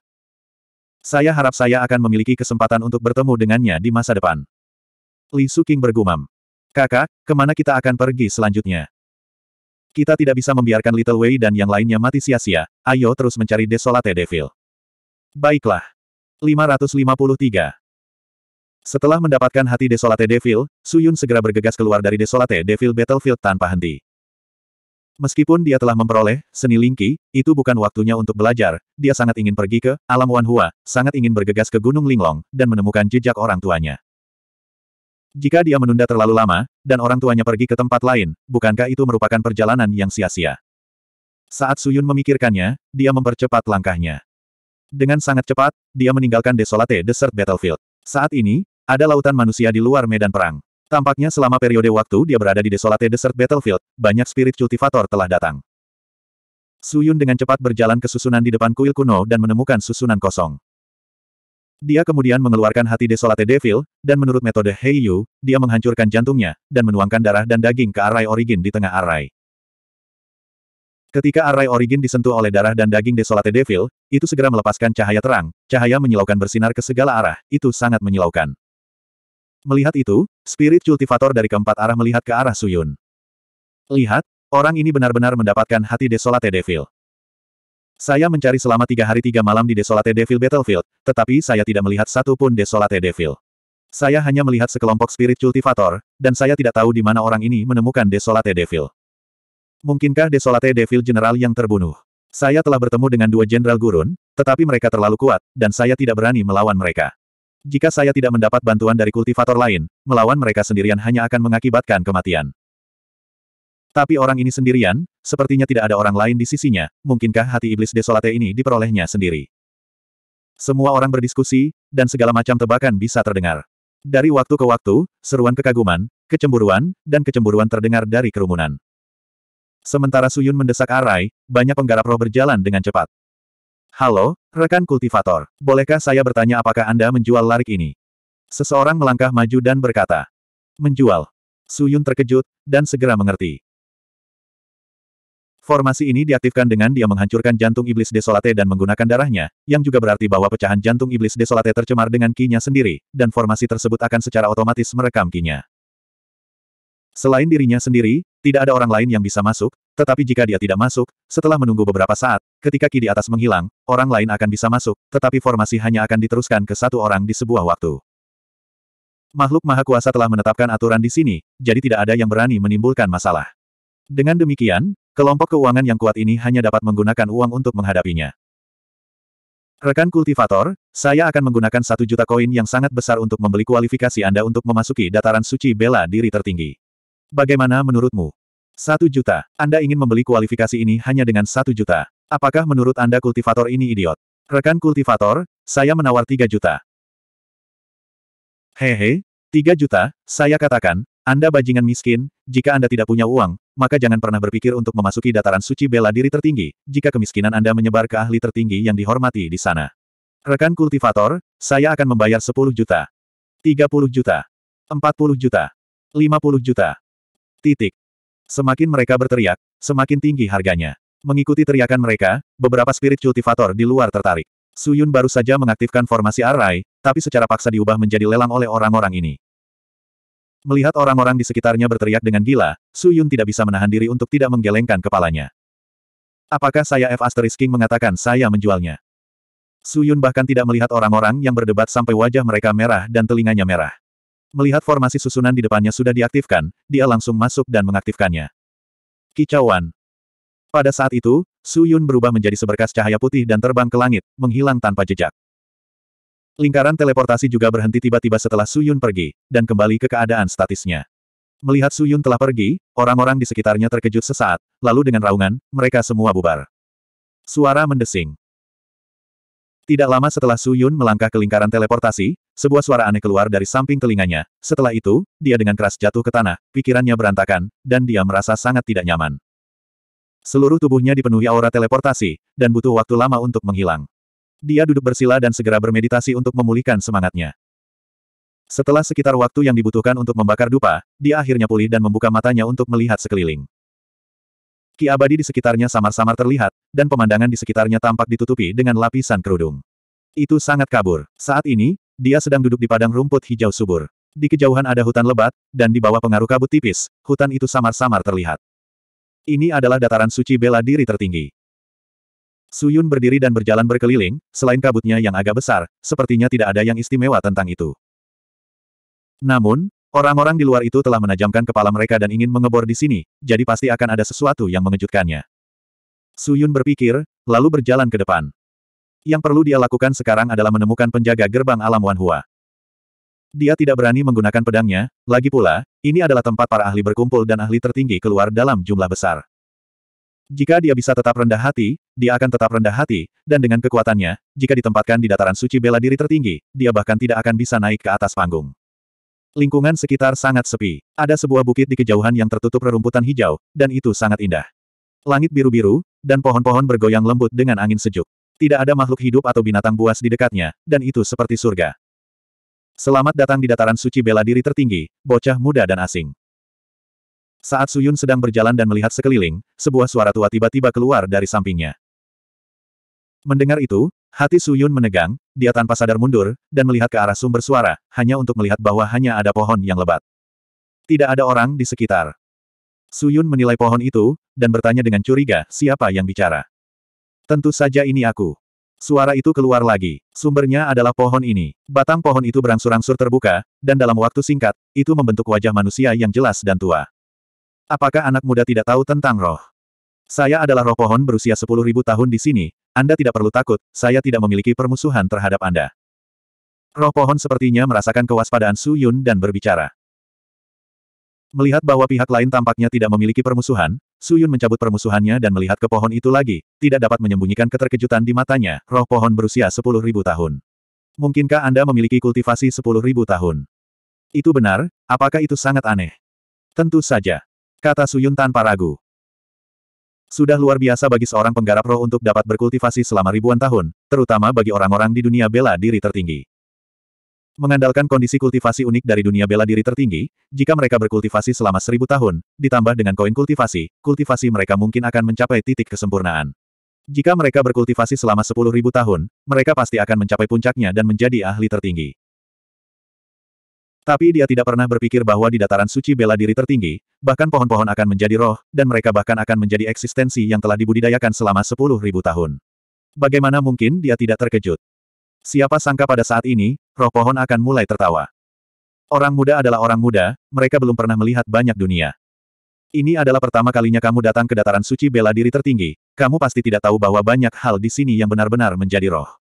Saya harap saya akan memiliki kesempatan untuk bertemu dengannya di masa depan. Li Suking bergumam. Kakak, kemana kita akan pergi selanjutnya? Kita tidak bisa membiarkan Little Wei dan yang lainnya mati sia-sia, ayo terus mencari Desolate Devil. Baiklah. 553 setelah mendapatkan hati Desolate Devil, Suyun segera bergegas keluar dari Desolate Devil Battlefield tanpa henti. Meskipun dia telah memperoleh seni Lingqi, itu bukan waktunya untuk belajar, dia sangat ingin pergi ke alam Wanhua, sangat ingin bergegas ke Gunung Linglong, dan menemukan jejak orang tuanya. Jika dia menunda terlalu lama, dan orang tuanya pergi ke tempat lain, bukankah itu merupakan perjalanan yang sia-sia? Saat Suyun memikirkannya, dia mempercepat langkahnya. Dengan sangat cepat, dia meninggalkan Desolate Desert Battlefield. Saat ini, ada lautan manusia di luar medan perang. Tampaknya selama periode waktu dia berada di Desolate Desert Battlefield, banyak spirit cultivator telah datang. Suyun dengan cepat berjalan ke susunan di depan kuil kuno dan menemukan susunan kosong. Dia kemudian mengeluarkan hati Desolate Devil, dan menurut metode Heiyu, dia menghancurkan jantungnya, dan menuangkan darah dan daging ke arai origin di tengah arai. Ketika arai origin disentuh oleh darah dan daging Desolate Devil, itu segera melepaskan cahaya terang, cahaya menyilaukan bersinar ke segala arah, itu sangat menyilaukan. Melihat itu, spirit kultivator dari keempat arah melihat ke arah Suyun. Lihat, orang ini benar-benar mendapatkan hati Desolate Devil. Saya mencari selama tiga hari tiga malam di Desolate Devil Battlefield, tetapi saya tidak melihat satu pun Desolate Devil. Saya hanya melihat sekelompok spirit cultivator, dan saya tidak tahu di mana orang ini menemukan Desolate Devil. Mungkinkah Desolate Devil General yang terbunuh? Saya telah bertemu dengan dua Jenderal Gurun, tetapi mereka terlalu kuat, dan saya tidak berani melawan mereka. Jika saya tidak mendapat bantuan dari kultivator lain, melawan mereka sendirian hanya akan mengakibatkan kematian. Tapi orang ini sendirian, sepertinya tidak ada orang lain di sisinya, mungkinkah hati iblis desolate ini diperolehnya sendiri. Semua orang berdiskusi, dan segala macam tebakan bisa terdengar. Dari waktu ke waktu, seruan kekaguman, kecemburuan, dan kecemburuan terdengar dari kerumunan. Sementara Suyun mendesak Arai, banyak penggarap roh berjalan dengan cepat. Halo, rekan kultivator. Bolehkah saya bertanya apakah Anda menjual larik ini? Seseorang melangkah maju dan berkata. Menjual. Suyun terkejut, dan segera mengerti. Formasi ini diaktifkan dengan dia menghancurkan jantung iblis desolate dan menggunakan darahnya, yang juga berarti bahwa pecahan jantung iblis desolate tercemar dengan kinya sendiri, dan formasi tersebut akan secara otomatis merekam kinya. Selain dirinya sendiri, tidak ada orang lain yang bisa masuk, tetapi jika dia tidak masuk, setelah menunggu beberapa saat, ketika ki di atas menghilang, orang lain akan bisa masuk, tetapi formasi hanya akan diteruskan ke satu orang di sebuah waktu. Makhluk Maha Kuasa telah menetapkan aturan di sini, jadi tidak ada yang berani menimbulkan masalah. Dengan demikian, kelompok keuangan yang kuat ini hanya dapat menggunakan uang untuk menghadapinya. Rekan kultivator, saya akan menggunakan satu juta koin yang sangat besar untuk membeli kualifikasi Anda untuk memasuki dataran suci bela diri tertinggi. Bagaimana menurutmu? Satu juta. Anda ingin membeli kualifikasi ini hanya dengan satu juta. Apakah menurut Anda kultivator ini idiot? Rekan kultivator, saya menawar tiga juta. Hehe, tiga juta, saya katakan, Anda bajingan miskin, jika Anda tidak punya uang, maka jangan pernah berpikir untuk memasuki dataran suci bela diri tertinggi, jika kemiskinan Anda menyebar ke ahli tertinggi yang dihormati di sana. Rekan kultivator, saya akan membayar sepuluh juta. tiga puluh juta. empat puluh juta. lima puluh juta. Titik. Semakin mereka berteriak, semakin tinggi harganya. Mengikuti teriakan mereka, beberapa spirit cultivator di luar tertarik. Suyun baru saja mengaktifkan formasi Arai, tapi secara paksa diubah menjadi lelang oleh orang-orang ini. Melihat orang-orang di sekitarnya berteriak dengan gila, Suyun tidak bisa menahan diri untuk tidak menggelengkan kepalanya. Apakah saya F asterisk King mengatakan saya menjualnya? Suyun bahkan tidak melihat orang-orang yang berdebat sampai wajah mereka merah dan telinganya merah. Melihat formasi susunan di depannya sudah diaktifkan, dia langsung masuk dan mengaktifkannya. Kicauan. Pada saat itu, Su Yun berubah menjadi seberkas cahaya putih dan terbang ke langit, menghilang tanpa jejak. Lingkaran teleportasi juga berhenti tiba-tiba setelah Su Yun pergi, dan kembali ke keadaan statisnya. Melihat Su Yun telah pergi, orang-orang di sekitarnya terkejut sesaat, lalu dengan raungan, mereka semua bubar. Suara mendesing. Tidak lama setelah Su Yun melangkah ke lingkaran teleportasi, sebuah suara aneh keluar dari samping telinganya. Setelah itu, dia dengan keras jatuh ke tanah, pikirannya berantakan, dan dia merasa sangat tidak nyaman. Seluruh tubuhnya dipenuhi aura teleportasi, dan butuh waktu lama untuk menghilang. Dia duduk bersila dan segera bermeditasi untuk memulihkan semangatnya. Setelah sekitar waktu yang dibutuhkan untuk membakar dupa, dia akhirnya pulih dan membuka matanya untuk melihat sekeliling. Ki abadi di sekitarnya samar-samar terlihat, dan pemandangan di sekitarnya tampak ditutupi dengan lapisan kerudung. Itu sangat kabur. Saat ini, dia sedang duduk di padang rumput hijau subur. Di kejauhan ada hutan lebat, dan di bawah pengaruh kabut tipis, hutan itu samar-samar terlihat. Ini adalah dataran suci bela diri tertinggi. Suyun berdiri dan berjalan berkeliling, selain kabutnya yang agak besar, sepertinya tidak ada yang istimewa tentang itu. Namun, Orang-orang di luar itu telah menajamkan kepala mereka dan ingin mengebor di sini, jadi pasti akan ada sesuatu yang mengejutkannya. Su Yun berpikir, lalu berjalan ke depan. Yang perlu dia lakukan sekarang adalah menemukan penjaga gerbang alam Wan Hua. Dia tidak berani menggunakan pedangnya, lagi pula, ini adalah tempat para ahli berkumpul dan ahli tertinggi keluar dalam jumlah besar. Jika dia bisa tetap rendah hati, dia akan tetap rendah hati, dan dengan kekuatannya, jika ditempatkan di dataran suci bela diri tertinggi, dia bahkan tidak akan bisa naik ke atas panggung. Lingkungan sekitar sangat sepi. Ada sebuah bukit di kejauhan yang tertutup rerumputan hijau, dan itu sangat indah. Langit biru-biru, dan pohon-pohon bergoyang lembut dengan angin sejuk. Tidak ada makhluk hidup atau binatang buas di dekatnya, dan itu seperti surga. Selamat datang di dataran suci bela diri tertinggi, bocah muda dan asing. Saat Suyun sedang berjalan dan melihat sekeliling, sebuah suara tua tiba-tiba keluar dari sampingnya. Mendengar itu, Hati Suyun menegang, dia tanpa sadar mundur, dan melihat ke arah sumber suara, hanya untuk melihat bahwa hanya ada pohon yang lebat. Tidak ada orang di sekitar. Suyun menilai pohon itu, dan bertanya dengan curiga, siapa yang bicara. Tentu saja ini aku. Suara itu keluar lagi. Sumbernya adalah pohon ini. Batang pohon itu berangsur-angsur terbuka, dan dalam waktu singkat, itu membentuk wajah manusia yang jelas dan tua. Apakah anak muda tidak tahu tentang roh? Saya adalah roh pohon berusia 10.000 tahun di sini, Anda tidak perlu takut, saya tidak memiliki permusuhan terhadap Anda. Roh pohon sepertinya merasakan kewaspadaan Su Yun dan berbicara. Melihat bahwa pihak lain tampaknya tidak memiliki permusuhan, Su Yun mencabut permusuhannya dan melihat ke pohon itu lagi, tidak dapat menyembunyikan keterkejutan di matanya, roh pohon berusia 10.000 tahun. Mungkinkah Anda memiliki kultivasi 10.000 tahun? Itu benar, apakah itu sangat aneh? Tentu saja. Kata Suyun tanpa ragu. Sudah luar biasa bagi seorang penggarap roh untuk dapat berkultivasi selama ribuan tahun, terutama bagi orang-orang di dunia bela diri tertinggi. Mengandalkan kondisi kultivasi unik dari dunia bela diri tertinggi, jika mereka berkultivasi selama seribu tahun, ditambah dengan koin kultivasi, kultivasi mereka mungkin akan mencapai titik kesempurnaan. Jika mereka berkultivasi selama sepuluh ribu tahun, mereka pasti akan mencapai puncaknya dan menjadi ahli tertinggi. Tapi dia tidak pernah berpikir bahwa di dataran suci bela diri tertinggi, bahkan pohon-pohon akan menjadi roh, dan mereka bahkan akan menjadi eksistensi yang telah dibudidayakan selama sepuluh ribu tahun. Bagaimana mungkin dia tidak terkejut? Siapa sangka pada saat ini, roh pohon akan mulai tertawa. Orang muda adalah orang muda, mereka belum pernah melihat banyak dunia. Ini adalah pertama kalinya kamu datang ke dataran suci bela diri tertinggi, kamu pasti tidak tahu bahwa banyak hal di sini yang benar-benar menjadi roh.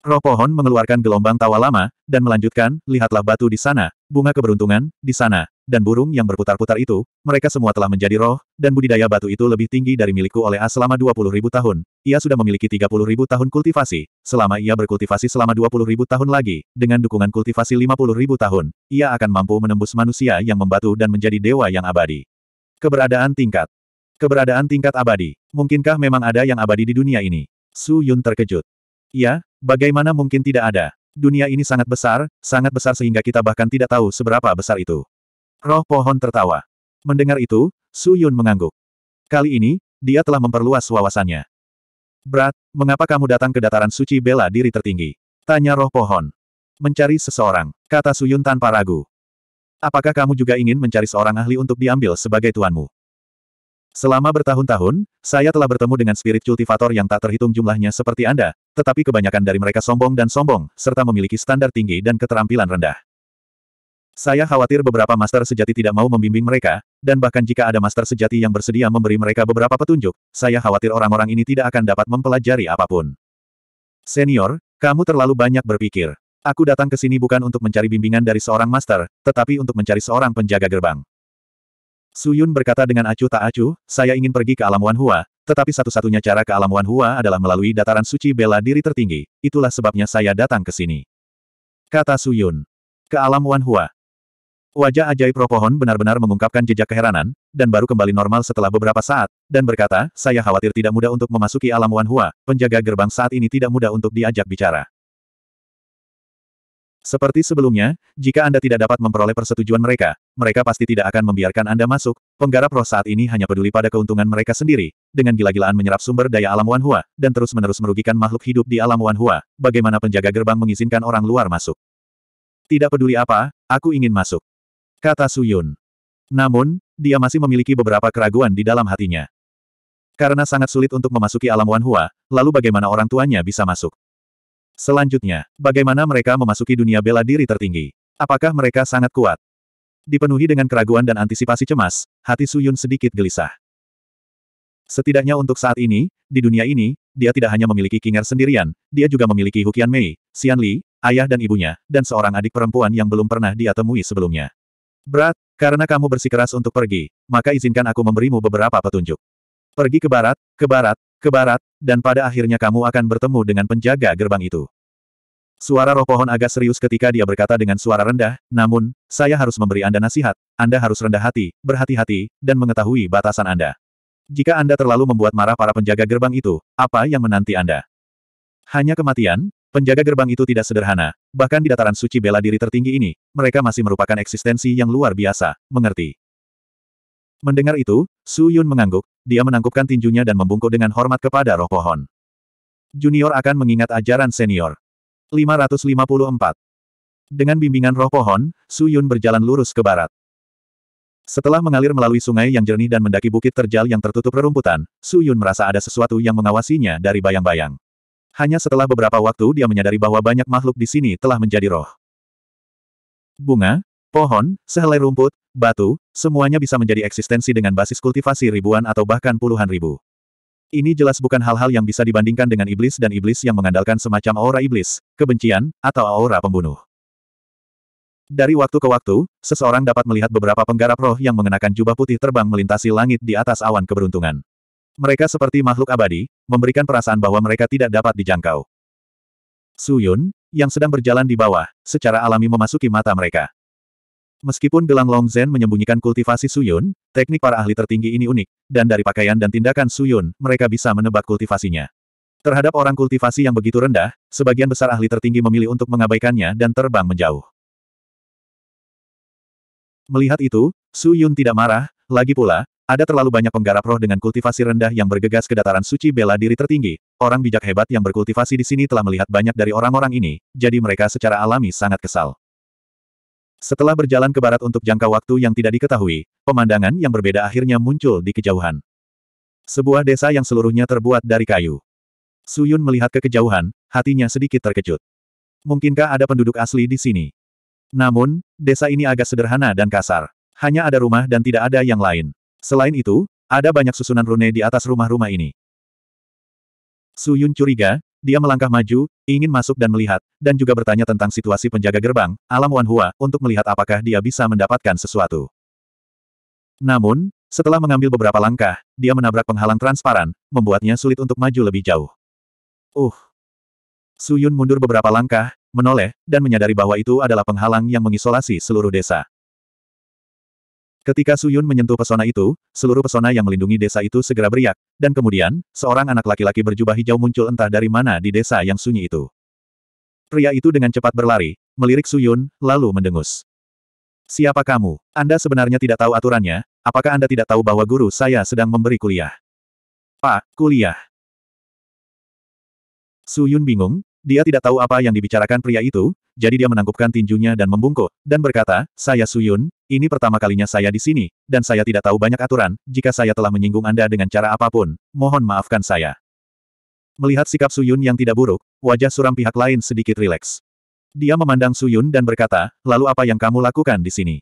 Roh pohon mengeluarkan gelombang tawa lama, dan melanjutkan, lihatlah batu di sana, bunga keberuntungan, di sana, dan burung yang berputar-putar itu, mereka semua telah menjadi roh, dan budidaya batu itu lebih tinggi dari milikku oleh A selama 20 ribu tahun. Ia sudah memiliki 30 ribu tahun kultivasi, selama ia berkultivasi selama 20 ribu tahun lagi, dengan dukungan kultivasi 50 ribu tahun, ia akan mampu menembus manusia yang membatu dan menjadi dewa yang abadi. Keberadaan tingkat Keberadaan tingkat abadi. Mungkinkah memang ada yang abadi di dunia ini? Su Yun terkejut. Ya, Bagaimana mungkin tidak ada? Dunia ini sangat besar, sangat besar sehingga kita bahkan tidak tahu seberapa besar itu. Roh pohon tertawa. Mendengar itu, Su Yun mengangguk. Kali ini, dia telah memperluas wawasannya. Brat, mengapa kamu datang ke dataran suci bela diri tertinggi? Tanya roh pohon. Mencari seseorang, kata Su Yun tanpa ragu. Apakah kamu juga ingin mencari seorang ahli untuk diambil sebagai tuanmu? Selama bertahun-tahun, saya telah bertemu dengan spirit kultivator yang tak terhitung jumlahnya seperti Anda, tetapi kebanyakan dari mereka sombong dan sombong, serta memiliki standar tinggi dan keterampilan rendah. Saya khawatir beberapa master sejati tidak mau membimbing mereka, dan bahkan jika ada master sejati yang bersedia memberi mereka beberapa petunjuk, saya khawatir orang-orang ini tidak akan dapat mempelajari apapun. Senior, kamu terlalu banyak berpikir. Aku datang ke sini bukan untuk mencari bimbingan dari seorang master, tetapi untuk mencari seorang penjaga gerbang. Su Yun berkata dengan acuh tak acuh, saya ingin pergi ke alam Wanhua, tetapi satu-satunya cara ke alam Wanhua adalah melalui dataran suci bela diri tertinggi, itulah sebabnya saya datang ke sini. Kata Su Yun, Ke alam Wanhua. Wajah ajaib pohon benar-benar mengungkapkan jejak keheranan, dan baru kembali normal setelah beberapa saat, dan berkata, saya khawatir tidak mudah untuk memasuki alam Wanhua, penjaga gerbang saat ini tidak mudah untuk diajak bicara. Seperti sebelumnya, jika Anda tidak dapat memperoleh persetujuan mereka, mereka pasti tidak akan membiarkan Anda masuk. Penggarap roh saat ini hanya peduli pada keuntungan mereka sendiri, dengan gila-gilaan menyerap sumber daya alam Wanhua, dan terus-menerus merugikan makhluk hidup di alam Wanhua. Bagaimana penjaga gerbang mengizinkan orang luar masuk? Tidak peduli apa, aku ingin masuk. Kata Suyun. Namun, dia masih memiliki beberapa keraguan di dalam hatinya. Karena sangat sulit untuk memasuki alam Wanhua, lalu bagaimana orang tuanya bisa masuk? Selanjutnya, bagaimana mereka memasuki dunia bela diri tertinggi? Apakah mereka sangat kuat? Dipenuhi dengan keraguan dan antisipasi cemas, hati Suyun sedikit gelisah. Setidaknya untuk saat ini, di dunia ini, dia tidak hanya memiliki Kingar er sendirian, dia juga memiliki Hukian Mei, Xian Li, ayah dan ibunya, dan seorang adik perempuan yang belum pernah dia temui sebelumnya. Berat, karena kamu bersikeras untuk pergi, maka izinkan aku memberimu beberapa petunjuk. Pergi ke barat, ke barat, ke barat, dan pada akhirnya kamu akan bertemu dengan penjaga gerbang itu. Suara roh pohon agak serius ketika dia berkata dengan suara rendah, namun, saya harus memberi Anda nasihat, Anda harus rendah hati, berhati-hati, dan mengetahui batasan Anda. Jika Anda terlalu membuat marah para penjaga gerbang itu, apa yang menanti Anda? Hanya kematian? Penjaga gerbang itu tidak sederhana, bahkan di dataran suci bela diri tertinggi ini, mereka masih merupakan eksistensi yang luar biasa, mengerti. Mendengar itu, Su Yun mengangguk, dia menangkupkan tinjunya dan membungkuk dengan hormat kepada roh pohon. Junior akan mengingat ajaran senior. 554. Dengan bimbingan roh pohon, Su Yun berjalan lurus ke barat. Setelah mengalir melalui sungai yang jernih dan mendaki bukit terjal yang tertutup rerumputan, Su Yun merasa ada sesuatu yang mengawasinya dari bayang-bayang. Hanya setelah beberapa waktu dia menyadari bahwa banyak makhluk di sini telah menjadi roh. Bunga, Pohon, sehelai rumput, batu, semuanya bisa menjadi eksistensi dengan basis kultivasi ribuan atau bahkan puluhan ribu. Ini jelas bukan hal-hal yang bisa dibandingkan dengan iblis dan iblis yang mengandalkan semacam aura iblis, kebencian, atau aura pembunuh. Dari waktu ke waktu, seseorang dapat melihat beberapa penggarap roh yang mengenakan jubah putih terbang melintasi langit di atas awan keberuntungan. Mereka seperti makhluk abadi, memberikan perasaan bahwa mereka tidak dapat dijangkau. Suyun, yang sedang berjalan di bawah, secara alami memasuki mata mereka. Meskipun gelang Long Zen menyembunyikan kultivasi Suyun, teknik para ahli tertinggi ini unik, dan dari pakaian dan tindakan Suyun, mereka bisa menebak kultivasinya. Terhadap orang kultivasi yang begitu rendah, sebagian besar ahli tertinggi memilih untuk mengabaikannya dan terbang menjauh. Melihat itu, Suyun tidak marah, lagi pula, ada terlalu banyak penggarap roh dengan kultivasi rendah yang bergegas ke dataran suci bela diri tertinggi. Orang bijak hebat yang berkultivasi di sini telah melihat banyak dari orang-orang ini, jadi mereka secara alami sangat kesal. Setelah berjalan ke barat untuk jangka waktu yang tidak diketahui, pemandangan yang berbeda akhirnya muncul di kejauhan. Sebuah desa yang seluruhnya terbuat dari kayu. Suyun melihat ke kejauhan, hatinya sedikit terkejut. Mungkinkah ada penduduk asli di sini? Namun, desa ini agak sederhana dan kasar. Hanya ada rumah dan tidak ada yang lain. Selain itu, ada banyak susunan rune di atas rumah-rumah ini. Suyun curiga, dia melangkah maju, ingin masuk dan melihat, dan juga bertanya tentang situasi penjaga gerbang, alam Wanhua, untuk melihat apakah dia bisa mendapatkan sesuatu. Namun, setelah mengambil beberapa langkah, dia menabrak penghalang transparan, membuatnya sulit untuk maju lebih jauh. Uh! Suyun mundur beberapa langkah, menoleh, dan menyadari bahwa itu adalah penghalang yang mengisolasi seluruh desa. Ketika Suyun menyentuh pesona itu, seluruh pesona yang melindungi desa itu segera beriak, dan kemudian, seorang anak laki-laki berjubah hijau muncul entah dari mana di desa yang sunyi itu. Pria itu dengan cepat berlari, melirik Suyun, lalu mendengus. Siapa kamu? Anda sebenarnya tidak tahu aturannya, apakah Anda tidak tahu bahwa guru saya sedang memberi kuliah? Pak, kuliah. Suyun bingung, dia tidak tahu apa yang dibicarakan pria itu, jadi dia menangkupkan tinjunya dan membungkuk, dan berkata, Saya Suyun, ini pertama kalinya saya di sini, dan saya tidak tahu banyak aturan, jika saya telah menyinggung Anda dengan cara apapun, mohon maafkan saya. Melihat sikap Suyun yang tidak buruk, wajah suram pihak lain sedikit rileks. Dia memandang Suyun dan berkata, lalu apa yang kamu lakukan di sini?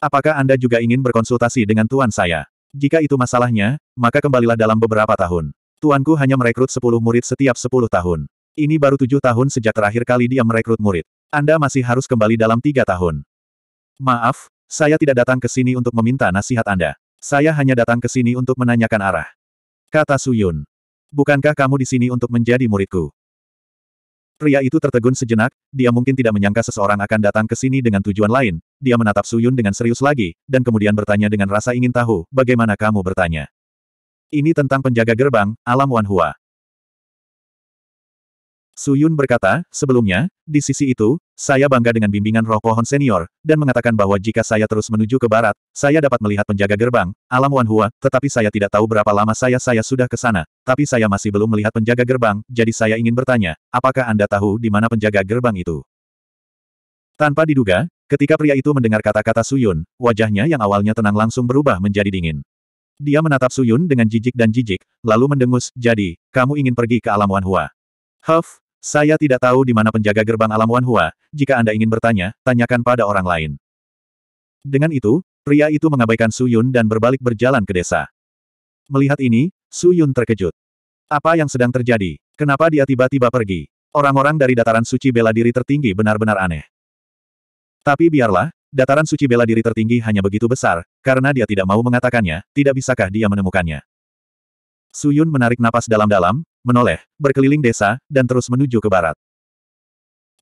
Apakah Anda juga ingin berkonsultasi dengan tuan saya? Jika itu masalahnya, maka kembalilah dalam beberapa tahun. Tuanku hanya merekrut 10 murid setiap 10 tahun. Ini baru tujuh tahun sejak terakhir kali dia merekrut murid. Anda masih harus kembali dalam tiga tahun. Maaf, saya tidak datang ke sini untuk meminta nasihat Anda. Saya hanya datang ke sini untuk menanyakan arah. Kata Suyun. Bukankah kamu di sini untuk menjadi muridku? Pria itu tertegun sejenak, dia mungkin tidak menyangka seseorang akan datang ke sini dengan tujuan lain. Dia menatap Suyun dengan serius lagi, dan kemudian bertanya dengan rasa ingin tahu, bagaimana kamu bertanya? Ini tentang penjaga gerbang, alam Wanhua. Suyun berkata, sebelumnya, di sisi itu, saya bangga dengan bimbingan roh pohon senior, dan mengatakan bahwa jika saya terus menuju ke barat, saya dapat melihat penjaga gerbang, alam Hua. tetapi saya tidak tahu berapa lama saya-saya sudah ke sana, tapi saya masih belum melihat penjaga gerbang, jadi saya ingin bertanya, apakah Anda tahu di mana penjaga gerbang itu? Tanpa diduga, ketika pria itu mendengar kata-kata Suyun, wajahnya yang awalnya tenang langsung berubah menjadi dingin. Dia menatap Suyun dengan jijik dan jijik, lalu mendengus, jadi, kamu ingin pergi ke alam Wanhua. Huff, saya tidak tahu di mana penjaga gerbang alam Wanhua, jika Anda ingin bertanya, tanyakan pada orang lain. Dengan itu, pria itu mengabaikan Su Yun dan berbalik berjalan ke desa. Melihat ini, Su Yun terkejut. Apa yang sedang terjadi? Kenapa dia tiba-tiba pergi? Orang-orang dari dataran suci bela diri tertinggi benar-benar aneh. Tapi biarlah, dataran suci bela diri tertinggi hanya begitu besar, karena dia tidak mau mengatakannya, tidak bisakah dia menemukannya. Suyun menarik napas dalam-dalam, menoleh, berkeliling desa, dan terus menuju ke barat.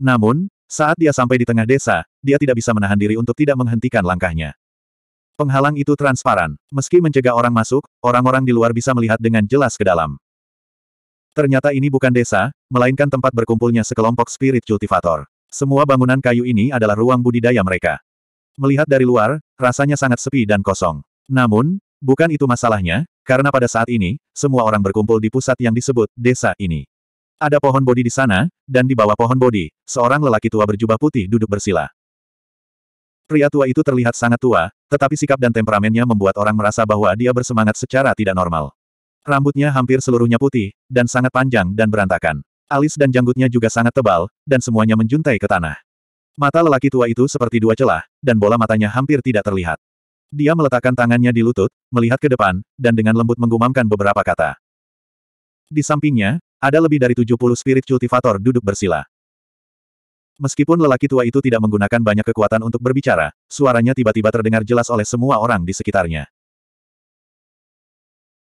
Namun, saat dia sampai di tengah desa, dia tidak bisa menahan diri untuk tidak menghentikan langkahnya. Penghalang itu transparan. Meski mencegah orang masuk, orang-orang di luar bisa melihat dengan jelas ke dalam. Ternyata ini bukan desa, melainkan tempat berkumpulnya sekelompok spirit cultivator. Semua bangunan kayu ini adalah ruang budidaya mereka. Melihat dari luar, rasanya sangat sepi dan kosong. Namun, bukan itu masalahnya, karena pada saat ini, semua orang berkumpul di pusat yang disebut desa ini. Ada pohon bodi di sana, dan di bawah pohon bodi, seorang lelaki tua berjubah putih duduk bersila. Pria tua itu terlihat sangat tua, tetapi sikap dan temperamennya membuat orang merasa bahwa dia bersemangat secara tidak normal. Rambutnya hampir seluruhnya putih, dan sangat panjang dan berantakan. Alis dan janggutnya juga sangat tebal, dan semuanya menjuntai ke tanah. Mata lelaki tua itu seperti dua celah, dan bola matanya hampir tidak terlihat. Dia meletakkan tangannya di lutut, melihat ke depan, dan dengan lembut menggumamkan beberapa kata. Di sampingnya, ada lebih dari 70 spirit cultivator duduk bersila. Meskipun lelaki tua itu tidak menggunakan banyak kekuatan untuk berbicara, suaranya tiba-tiba terdengar jelas oleh semua orang di sekitarnya.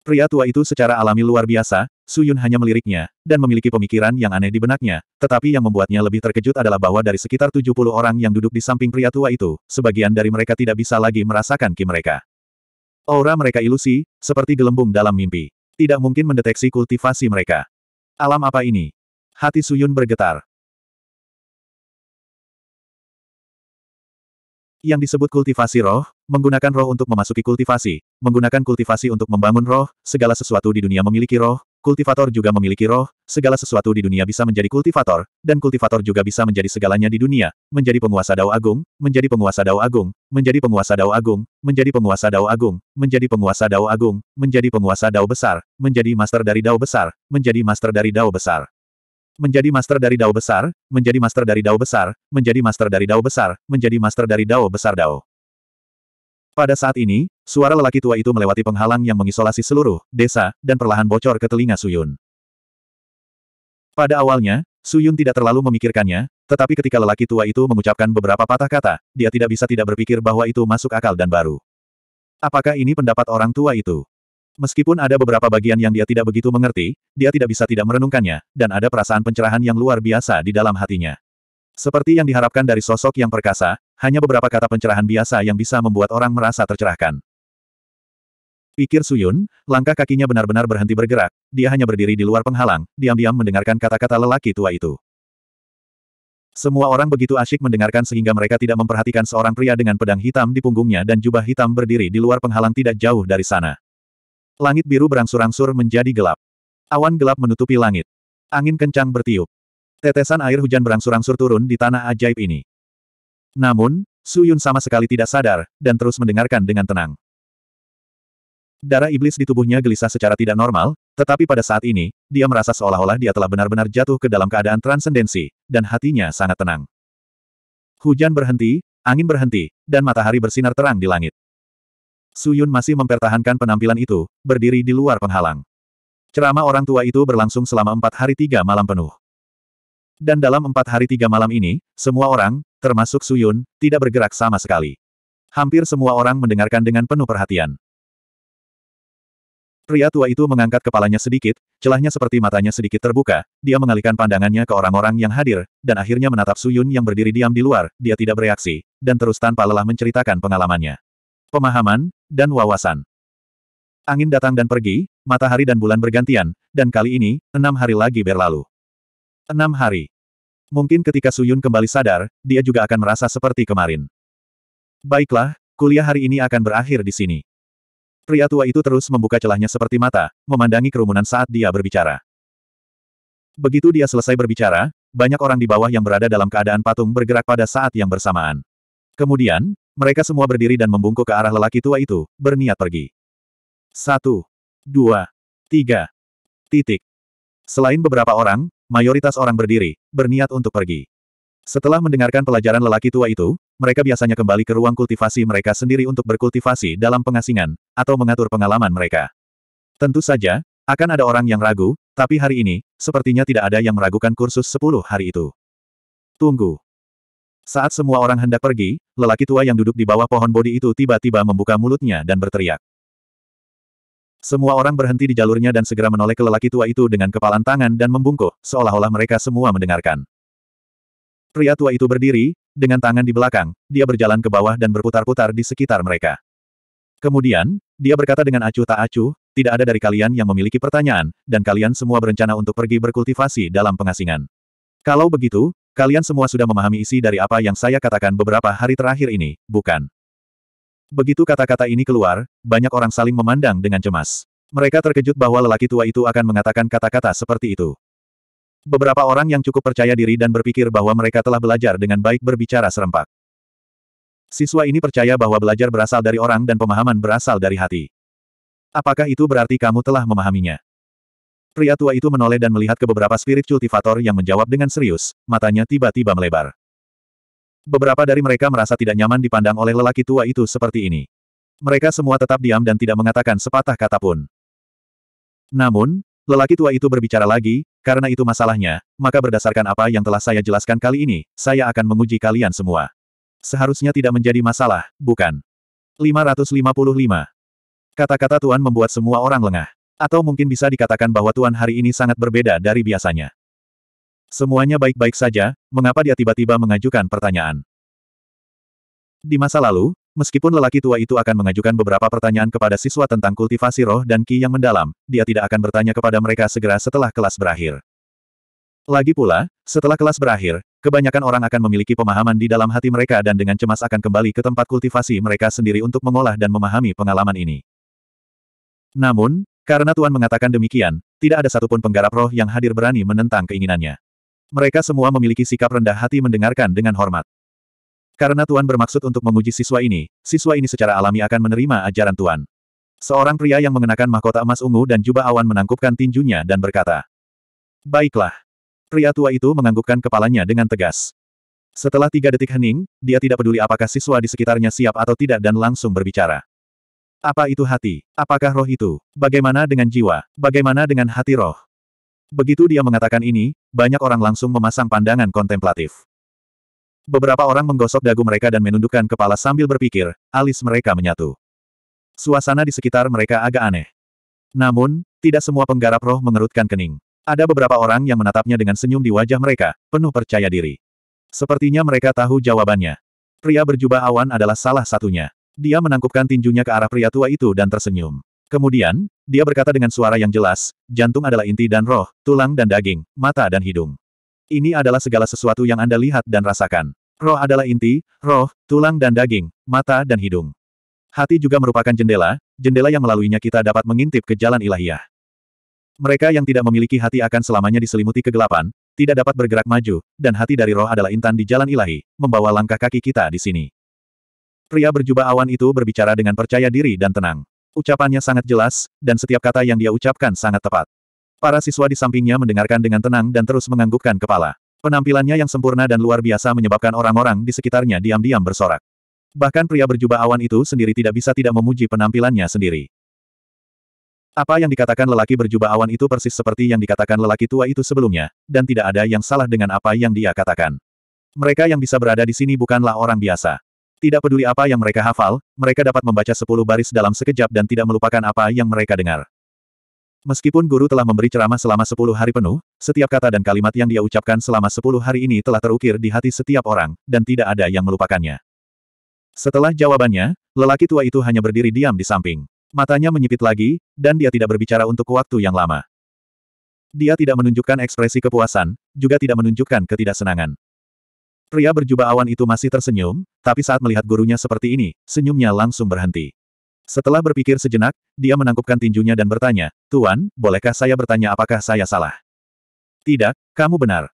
Pria tua itu secara alami luar biasa, Suyun hanya meliriknya, dan memiliki pemikiran yang aneh di benaknya, tetapi yang membuatnya lebih terkejut adalah bahwa dari sekitar 70 orang yang duduk di samping pria tua itu, sebagian dari mereka tidak bisa lagi merasakan ki mereka. Aura mereka ilusi, seperti gelembung dalam mimpi. Tidak mungkin mendeteksi kultivasi mereka. Alam apa ini? Hati Suyun bergetar. Yang disebut kultivasi roh, Menggunakan roh untuk memasuki kultivasi, menggunakan kultivasi untuk membangun roh, segala sesuatu di dunia memiliki roh, kultivator juga memiliki roh, segala sesuatu di dunia bisa menjadi kultivator, dan kultivator juga bisa menjadi segalanya di dunia, menjadi penguasa dao agung, menjadi penguasa dao agung, menjadi penguasa dao agung, menjadi penguasa dao agung, menjadi penguasa dao agung, menjadi penguasa dao besar, menjadi master dari dao besar, menjadi master dari dao besar. Menjadi master dari dao besar, menjadi master dari dao besar, menjadi master dari dao besar, menjadi master dari dao besar dao. Pada saat ini, suara lelaki tua itu melewati penghalang yang mengisolasi seluruh desa, dan perlahan bocor ke telinga Suyun. Pada awalnya, Suyun tidak terlalu memikirkannya, tetapi ketika lelaki tua itu mengucapkan beberapa patah kata, dia tidak bisa tidak berpikir bahwa itu masuk akal dan baru. Apakah ini pendapat orang tua itu? Meskipun ada beberapa bagian yang dia tidak begitu mengerti, dia tidak bisa tidak merenungkannya, dan ada perasaan pencerahan yang luar biasa di dalam hatinya. Seperti yang diharapkan dari sosok yang perkasa, hanya beberapa kata pencerahan biasa yang bisa membuat orang merasa tercerahkan. Pikir Suyun, langkah kakinya benar-benar berhenti bergerak, dia hanya berdiri di luar penghalang, diam-diam mendengarkan kata-kata lelaki tua itu. Semua orang begitu asyik mendengarkan sehingga mereka tidak memperhatikan seorang pria dengan pedang hitam di punggungnya dan jubah hitam berdiri di luar penghalang tidak jauh dari sana. Langit biru berangsur-angsur menjadi gelap. Awan gelap menutupi langit. Angin kencang bertiup. Tetesan air hujan berangsur-angsur turun di tanah ajaib ini. Namun, Su Yun sama sekali tidak sadar, dan terus mendengarkan dengan tenang. Darah iblis di tubuhnya gelisah secara tidak normal, tetapi pada saat ini, dia merasa seolah-olah dia telah benar-benar jatuh ke dalam keadaan transendensi, dan hatinya sangat tenang. Hujan berhenti, angin berhenti, dan matahari bersinar terang di langit. Su Yun masih mempertahankan penampilan itu, berdiri di luar penghalang. Ceramah orang tua itu berlangsung selama empat hari tiga malam penuh. Dan dalam empat hari tiga malam ini, semua orang, termasuk Suyun, tidak bergerak sama sekali. Hampir semua orang mendengarkan dengan penuh perhatian. Pria tua itu mengangkat kepalanya sedikit, celahnya seperti matanya sedikit terbuka, dia mengalihkan pandangannya ke orang-orang yang hadir, dan akhirnya menatap Suyun yang berdiri diam di luar, dia tidak bereaksi, dan terus tanpa lelah menceritakan pengalamannya. Pemahaman, dan wawasan. Angin datang dan pergi, matahari dan bulan bergantian, dan kali ini, enam hari lagi berlalu. Enam hari. Mungkin ketika Suyun kembali sadar, dia juga akan merasa seperti kemarin. Baiklah, kuliah hari ini akan berakhir di sini. Pria tua itu terus membuka celahnya seperti mata, memandangi kerumunan saat dia berbicara. Begitu dia selesai berbicara, banyak orang di bawah yang berada dalam keadaan patung bergerak pada saat yang bersamaan. Kemudian, mereka semua berdiri dan membungkuk ke arah lelaki tua itu, berniat pergi. Satu, dua, tiga, titik. Selain beberapa orang, mayoritas orang berdiri, berniat untuk pergi. Setelah mendengarkan pelajaran lelaki tua itu, mereka biasanya kembali ke ruang kultivasi mereka sendiri untuk berkultivasi dalam pengasingan, atau mengatur pengalaman mereka. Tentu saja, akan ada orang yang ragu, tapi hari ini, sepertinya tidak ada yang meragukan kursus 10 hari itu. Tunggu. Saat semua orang hendak pergi, lelaki tua yang duduk di bawah pohon bodi itu tiba-tiba membuka mulutnya dan berteriak. Semua orang berhenti di jalurnya dan segera menoleh ke lelaki tua itu dengan kepalan tangan dan membungkuk, seolah-olah mereka semua mendengarkan. Pria tua itu berdiri, dengan tangan di belakang, dia berjalan ke bawah dan berputar-putar di sekitar mereka. Kemudian, dia berkata dengan acuh tak acuh, tidak ada dari kalian yang memiliki pertanyaan, dan kalian semua berencana untuk pergi berkultivasi dalam pengasingan. Kalau begitu, kalian semua sudah memahami isi dari apa yang saya katakan beberapa hari terakhir ini, bukan? Begitu kata-kata ini keluar, banyak orang saling memandang dengan cemas. Mereka terkejut bahwa lelaki tua itu akan mengatakan kata-kata seperti itu. Beberapa orang yang cukup percaya diri dan berpikir bahwa mereka telah belajar dengan baik berbicara serempak. Siswa ini percaya bahwa belajar berasal dari orang dan pemahaman berasal dari hati. Apakah itu berarti kamu telah memahaminya? Pria tua itu menoleh dan melihat ke beberapa spirit cultivator yang menjawab dengan serius, matanya tiba-tiba melebar. Beberapa dari mereka merasa tidak nyaman dipandang oleh lelaki tua itu seperti ini. Mereka semua tetap diam dan tidak mengatakan sepatah kata pun. Namun, lelaki tua itu berbicara lagi, karena itu masalahnya, maka berdasarkan apa yang telah saya jelaskan kali ini, saya akan menguji kalian semua. Seharusnya tidak menjadi masalah, bukan? 555. Kata-kata Tuan membuat semua orang lengah. Atau mungkin bisa dikatakan bahwa Tuan hari ini sangat berbeda dari biasanya. Semuanya baik-baik saja, mengapa dia tiba-tiba mengajukan pertanyaan? Di masa lalu, meskipun lelaki tua itu akan mengajukan beberapa pertanyaan kepada siswa tentang kultivasi roh dan ki yang mendalam, dia tidak akan bertanya kepada mereka segera setelah kelas berakhir. Lagi pula, setelah kelas berakhir, kebanyakan orang akan memiliki pemahaman di dalam hati mereka dan dengan cemas akan kembali ke tempat kultivasi mereka sendiri untuk mengolah dan memahami pengalaman ini. Namun, karena Tuan mengatakan demikian, tidak ada satupun penggarap roh yang hadir berani menentang keinginannya. Mereka semua memiliki sikap rendah hati mendengarkan dengan hormat. Karena Tuan bermaksud untuk menguji siswa ini, siswa ini secara alami akan menerima ajaran Tuan. Seorang pria yang mengenakan mahkota emas ungu dan jubah awan menangkupkan tinjunya dan berkata, Baiklah. Pria tua itu menganggukkan kepalanya dengan tegas. Setelah tiga detik hening, dia tidak peduli apakah siswa di sekitarnya siap atau tidak dan langsung berbicara. Apa itu hati? Apakah roh itu? Bagaimana dengan jiwa? Bagaimana dengan hati roh? Begitu dia mengatakan ini, banyak orang langsung memasang pandangan kontemplatif. Beberapa orang menggosok dagu mereka dan menundukkan kepala sambil berpikir, alis mereka menyatu. Suasana di sekitar mereka agak aneh. Namun, tidak semua penggarap roh mengerutkan kening. Ada beberapa orang yang menatapnya dengan senyum di wajah mereka, penuh percaya diri. Sepertinya mereka tahu jawabannya. Pria berjubah awan adalah salah satunya. Dia menangkupkan tinjunya ke arah pria tua itu dan tersenyum. Kemudian, dia berkata dengan suara yang jelas, jantung adalah inti dan roh, tulang dan daging, mata dan hidung. Ini adalah segala sesuatu yang Anda lihat dan rasakan. Roh adalah inti, roh, tulang dan daging, mata dan hidung. Hati juga merupakan jendela, jendela yang melaluinya kita dapat mengintip ke jalan ilahiyah. Mereka yang tidak memiliki hati akan selamanya diselimuti kegelapan, tidak dapat bergerak maju, dan hati dari roh adalah intan di jalan ilahi, membawa langkah kaki kita di sini. Pria berjubah awan itu berbicara dengan percaya diri dan tenang. Ucapannya sangat jelas, dan setiap kata yang dia ucapkan sangat tepat. Para siswa di sampingnya mendengarkan dengan tenang dan terus menganggukkan kepala. Penampilannya yang sempurna dan luar biasa menyebabkan orang-orang di sekitarnya diam-diam bersorak. Bahkan pria berjubah awan itu sendiri tidak bisa tidak memuji penampilannya sendiri. Apa yang dikatakan lelaki berjubah awan itu persis seperti yang dikatakan lelaki tua itu sebelumnya, dan tidak ada yang salah dengan apa yang dia katakan. Mereka yang bisa berada di sini bukanlah orang biasa. Tidak peduli apa yang mereka hafal, mereka dapat membaca sepuluh baris dalam sekejap dan tidak melupakan apa yang mereka dengar. Meskipun guru telah memberi ceramah selama sepuluh hari penuh, setiap kata dan kalimat yang dia ucapkan selama sepuluh hari ini telah terukir di hati setiap orang, dan tidak ada yang melupakannya. Setelah jawabannya, lelaki tua itu hanya berdiri diam di samping. Matanya menyipit lagi, dan dia tidak berbicara untuk waktu yang lama. Dia tidak menunjukkan ekspresi kepuasan, juga tidak menunjukkan ketidaksenangan. Pria berjubah awan itu masih tersenyum, tapi saat melihat gurunya seperti ini, senyumnya langsung berhenti. Setelah berpikir sejenak, dia menangkupkan tinjunya dan bertanya, Tuan, bolehkah saya bertanya apakah saya salah? Tidak, kamu benar.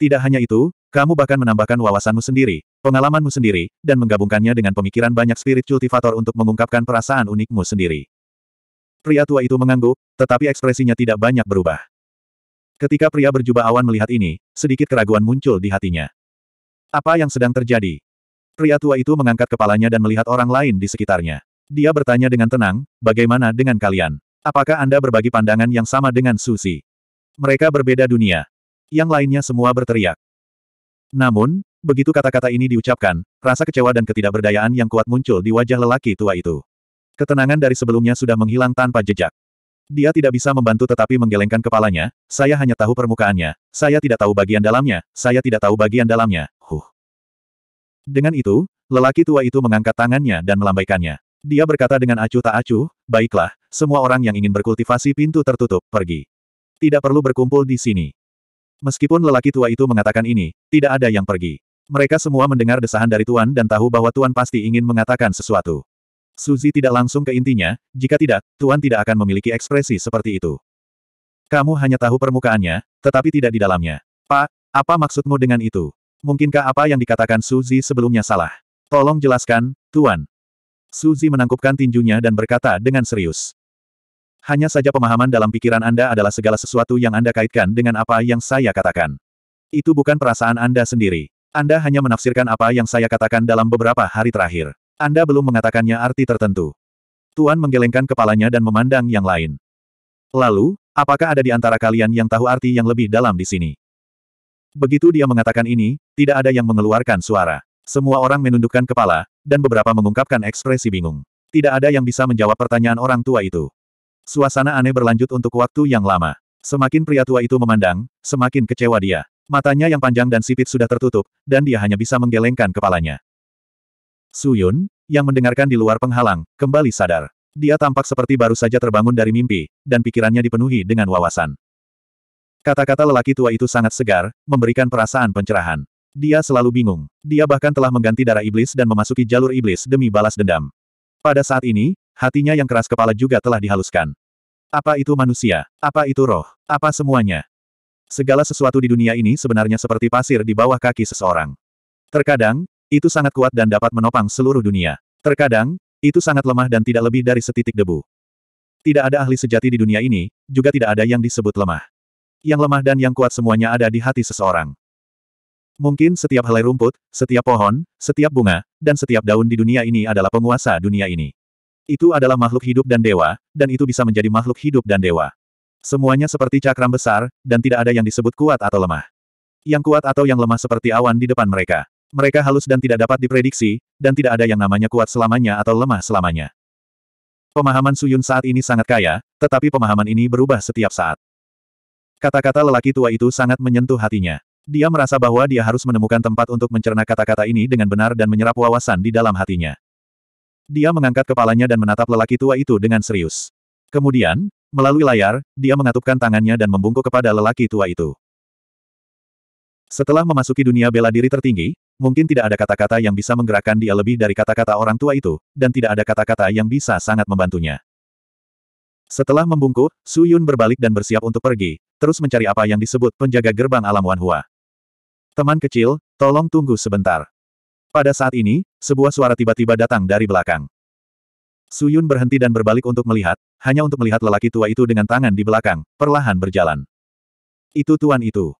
Tidak hanya itu, kamu bahkan menambahkan wawasanmu sendiri, pengalamanmu sendiri, dan menggabungkannya dengan pemikiran banyak spirit cultivator untuk mengungkapkan perasaan unikmu sendiri. Pria tua itu mengangguk, tetapi ekspresinya tidak banyak berubah. Ketika pria berjubah awan melihat ini, sedikit keraguan muncul di hatinya. Apa yang sedang terjadi? Pria tua itu mengangkat kepalanya dan melihat orang lain di sekitarnya. Dia bertanya dengan tenang, bagaimana dengan kalian? Apakah Anda berbagi pandangan yang sama dengan Susi? Mereka berbeda dunia. Yang lainnya semua berteriak. Namun, begitu kata-kata ini diucapkan, rasa kecewa dan ketidakberdayaan yang kuat muncul di wajah lelaki tua itu. Ketenangan dari sebelumnya sudah menghilang tanpa jejak. Dia tidak bisa membantu tetapi menggelengkan kepalanya, saya hanya tahu permukaannya, saya tidak tahu bagian dalamnya, saya tidak tahu bagian dalamnya, huh. Dengan itu, lelaki tua itu mengangkat tangannya dan melambaikannya. Dia berkata dengan acuh tak acuh, baiklah, semua orang yang ingin berkultivasi pintu tertutup, pergi. Tidak perlu berkumpul di sini. Meskipun lelaki tua itu mengatakan ini, tidak ada yang pergi. Mereka semua mendengar desahan dari Tuan dan tahu bahwa Tuan pasti ingin mengatakan sesuatu. Suzy tidak langsung ke intinya, jika tidak, Tuan tidak akan memiliki ekspresi seperti itu. Kamu hanya tahu permukaannya, tetapi tidak di dalamnya. Pak, apa maksudmu dengan itu? Mungkinkah apa yang dikatakan Suzy sebelumnya salah? Tolong jelaskan, Tuan. Suzy menangkupkan tinjunya dan berkata dengan serius. Hanya saja pemahaman dalam pikiran Anda adalah segala sesuatu yang Anda kaitkan dengan apa yang saya katakan. Itu bukan perasaan Anda sendiri. Anda hanya menafsirkan apa yang saya katakan dalam beberapa hari terakhir. Anda belum mengatakannya arti tertentu. Tuan menggelengkan kepalanya dan memandang yang lain. Lalu, apakah ada di antara kalian yang tahu arti yang lebih dalam di sini? Begitu dia mengatakan ini, tidak ada yang mengeluarkan suara. Semua orang menundukkan kepala, dan beberapa mengungkapkan ekspresi bingung. Tidak ada yang bisa menjawab pertanyaan orang tua itu. Suasana aneh berlanjut untuk waktu yang lama. Semakin pria tua itu memandang, semakin kecewa dia. Matanya yang panjang dan sipit sudah tertutup, dan dia hanya bisa menggelengkan kepalanya. Su Yun yang mendengarkan di luar penghalang, kembali sadar. Dia tampak seperti baru saja terbangun dari mimpi, dan pikirannya dipenuhi dengan wawasan. Kata-kata lelaki tua itu sangat segar, memberikan perasaan pencerahan. Dia selalu bingung. Dia bahkan telah mengganti darah iblis dan memasuki jalur iblis demi balas dendam. Pada saat ini, hatinya yang keras kepala juga telah dihaluskan. Apa itu manusia? Apa itu roh? Apa semuanya? Segala sesuatu di dunia ini sebenarnya seperti pasir di bawah kaki seseorang. Terkadang, itu sangat kuat dan dapat menopang seluruh dunia. Terkadang, itu sangat lemah dan tidak lebih dari setitik debu. Tidak ada ahli sejati di dunia ini, juga tidak ada yang disebut lemah. Yang lemah dan yang kuat semuanya ada di hati seseorang. Mungkin setiap helai rumput, setiap pohon, setiap bunga, dan setiap daun di dunia ini adalah penguasa dunia ini. Itu adalah makhluk hidup dan dewa, dan itu bisa menjadi makhluk hidup dan dewa. Semuanya seperti cakram besar, dan tidak ada yang disebut kuat atau lemah. Yang kuat atau yang lemah seperti awan di depan mereka. Mereka halus dan tidak dapat diprediksi, dan tidak ada yang namanya kuat selamanya atau lemah selamanya. Pemahaman Suyun saat ini sangat kaya, tetapi pemahaman ini berubah setiap saat. Kata-kata lelaki tua itu sangat menyentuh hatinya. Dia merasa bahwa dia harus menemukan tempat untuk mencerna kata-kata ini dengan benar dan menyerap wawasan di dalam hatinya. Dia mengangkat kepalanya dan menatap lelaki tua itu dengan serius. Kemudian, melalui layar, dia mengatupkan tangannya dan membungkuk kepada lelaki tua itu. Setelah memasuki dunia bela diri tertinggi, Mungkin tidak ada kata-kata yang bisa menggerakkan dia lebih dari kata-kata orang tua itu, dan tidak ada kata-kata yang bisa sangat membantunya. Setelah membungkuk, Su Yun berbalik dan bersiap untuk pergi, terus mencari apa yang disebut penjaga gerbang alam Wan Hua. Teman kecil, tolong tunggu sebentar. Pada saat ini, sebuah suara tiba-tiba datang dari belakang. Su Yun berhenti dan berbalik untuk melihat, hanya untuk melihat lelaki tua itu dengan tangan di belakang, perlahan berjalan. Itu tuan itu.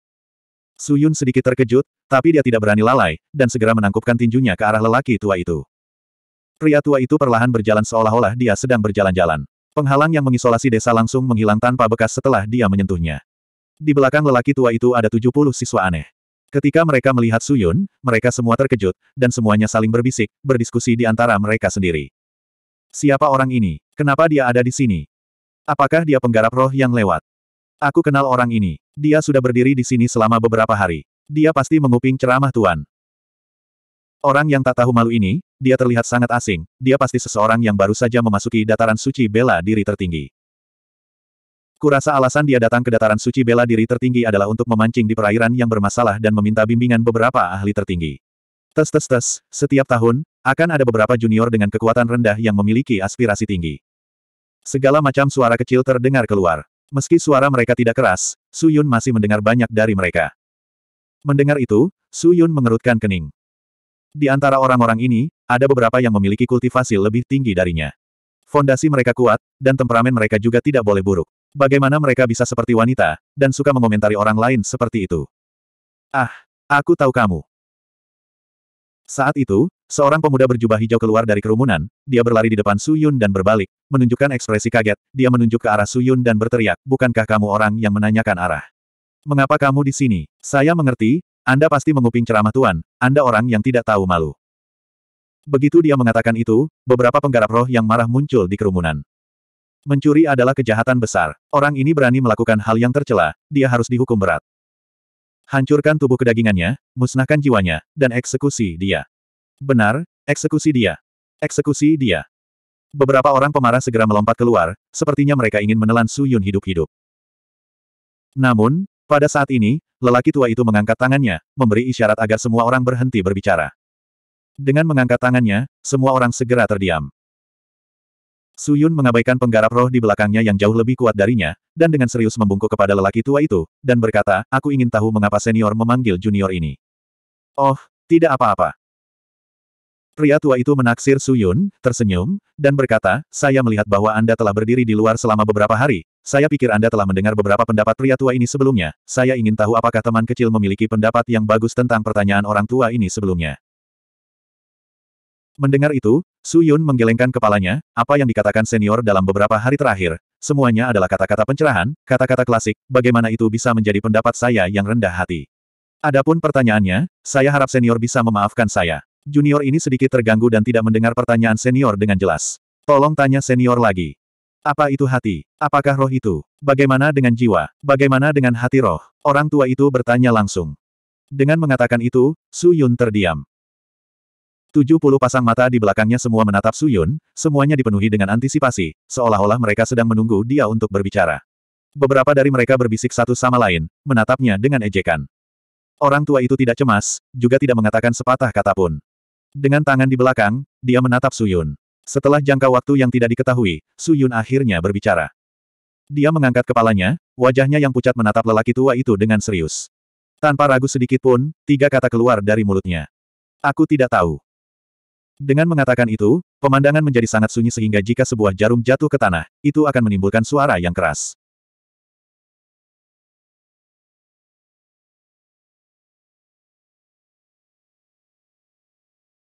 Su Yun sedikit terkejut, tapi dia tidak berani lalai, dan segera menangkupkan tinjunya ke arah lelaki tua itu. Pria tua itu perlahan berjalan seolah-olah dia sedang berjalan-jalan. Penghalang yang mengisolasi desa langsung menghilang tanpa bekas setelah dia menyentuhnya. Di belakang lelaki tua itu ada 70 siswa aneh. Ketika mereka melihat Suyun, mereka semua terkejut, dan semuanya saling berbisik, berdiskusi di antara mereka sendiri. Siapa orang ini? Kenapa dia ada di sini? Apakah dia penggarap roh yang lewat? Aku kenal orang ini. Dia sudah berdiri di sini selama beberapa hari. Dia pasti menguping ceramah Tuan. Orang yang tak tahu malu ini, dia terlihat sangat asing, dia pasti seseorang yang baru saja memasuki dataran suci bela diri tertinggi. Kurasa alasan dia datang ke dataran suci bela diri tertinggi adalah untuk memancing di perairan yang bermasalah dan meminta bimbingan beberapa ahli tertinggi. Tes tes tes, setiap tahun, akan ada beberapa junior dengan kekuatan rendah yang memiliki aspirasi tinggi. Segala macam suara kecil terdengar keluar. Meski suara mereka tidak keras, Su Yun masih mendengar banyak dari mereka. Mendengar itu, Su Yun mengerutkan kening. Di antara orang-orang ini, ada beberapa yang memiliki kultivasi lebih tinggi darinya. Fondasi mereka kuat, dan temperamen mereka juga tidak boleh buruk. Bagaimana mereka bisa seperti wanita, dan suka mengomentari orang lain seperti itu. Ah, aku tahu kamu. Saat itu, seorang pemuda berjubah hijau keluar dari kerumunan, dia berlari di depan Su Yun dan berbalik, menunjukkan ekspresi kaget, dia menunjuk ke arah Su Yun dan berteriak, bukankah kamu orang yang menanyakan arah? Mengapa kamu di sini? Saya mengerti, Anda pasti menguping ceramah Tuan, Anda orang yang tidak tahu malu. Begitu dia mengatakan itu, beberapa penggarap roh yang marah muncul di kerumunan. Mencuri adalah kejahatan besar. Orang ini berani melakukan hal yang tercela, dia harus dihukum berat. Hancurkan tubuh kedagingannya, musnahkan jiwanya, dan eksekusi dia. Benar, eksekusi dia. Eksekusi dia. Beberapa orang pemarah segera melompat keluar, sepertinya mereka ingin menelan Su Yun hidup-hidup. Namun, pada saat ini, lelaki tua itu mengangkat tangannya, memberi isyarat agar semua orang berhenti berbicara. Dengan mengangkat tangannya, semua orang segera terdiam. Suyun mengabaikan penggarap roh di belakangnya yang jauh lebih kuat darinya, dan dengan serius membungkuk kepada lelaki tua itu, dan berkata, aku ingin tahu mengapa senior memanggil junior ini. Oh, tidak apa-apa. Pria tua itu menaksir Suyun, tersenyum, dan berkata, saya melihat bahwa Anda telah berdiri di luar selama beberapa hari, saya pikir Anda telah mendengar beberapa pendapat pria tua ini sebelumnya, saya ingin tahu apakah teman kecil memiliki pendapat yang bagus tentang pertanyaan orang tua ini sebelumnya. Mendengar itu, Suyun menggelengkan kepalanya, apa yang dikatakan senior dalam beberapa hari terakhir, semuanya adalah kata-kata pencerahan, kata-kata klasik, bagaimana itu bisa menjadi pendapat saya yang rendah hati. Adapun pertanyaannya, saya harap senior bisa memaafkan saya. Junior ini sedikit terganggu dan tidak mendengar pertanyaan senior dengan jelas. Tolong tanya senior lagi. Apa itu hati? Apakah roh itu? Bagaimana dengan jiwa? Bagaimana dengan hati roh? Orang tua itu bertanya langsung. Dengan mengatakan itu, Su Yun terdiam. 70 pasang mata di belakangnya semua menatap Su Yun, semuanya dipenuhi dengan antisipasi, seolah-olah mereka sedang menunggu dia untuk berbicara. Beberapa dari mereka berbisik satu sama lain, menatapnya dengan ejekan. Orang tua itu tidak cemas, juga tidak mengatakan sepatah kata pun. Dengan tangan di belakang, dia menatap Suyun. Setelah jangka waktu yang tidak diketahui, Suyun akhirnya berbicara. Dia mengangkat kepalanya, wajahnya yang pucat menatap lelaki tua itu dengan serius. Tanpa ragu sedikit pun, tiga kata keluar dari mulutnya. Aku tidak tahu. Dengan mengatakan itu, pemandangan menjadi sangat sunyi sehingga jika sebuah jarum jatuh ke tanah, itu akan menimbulkan suara yang keras.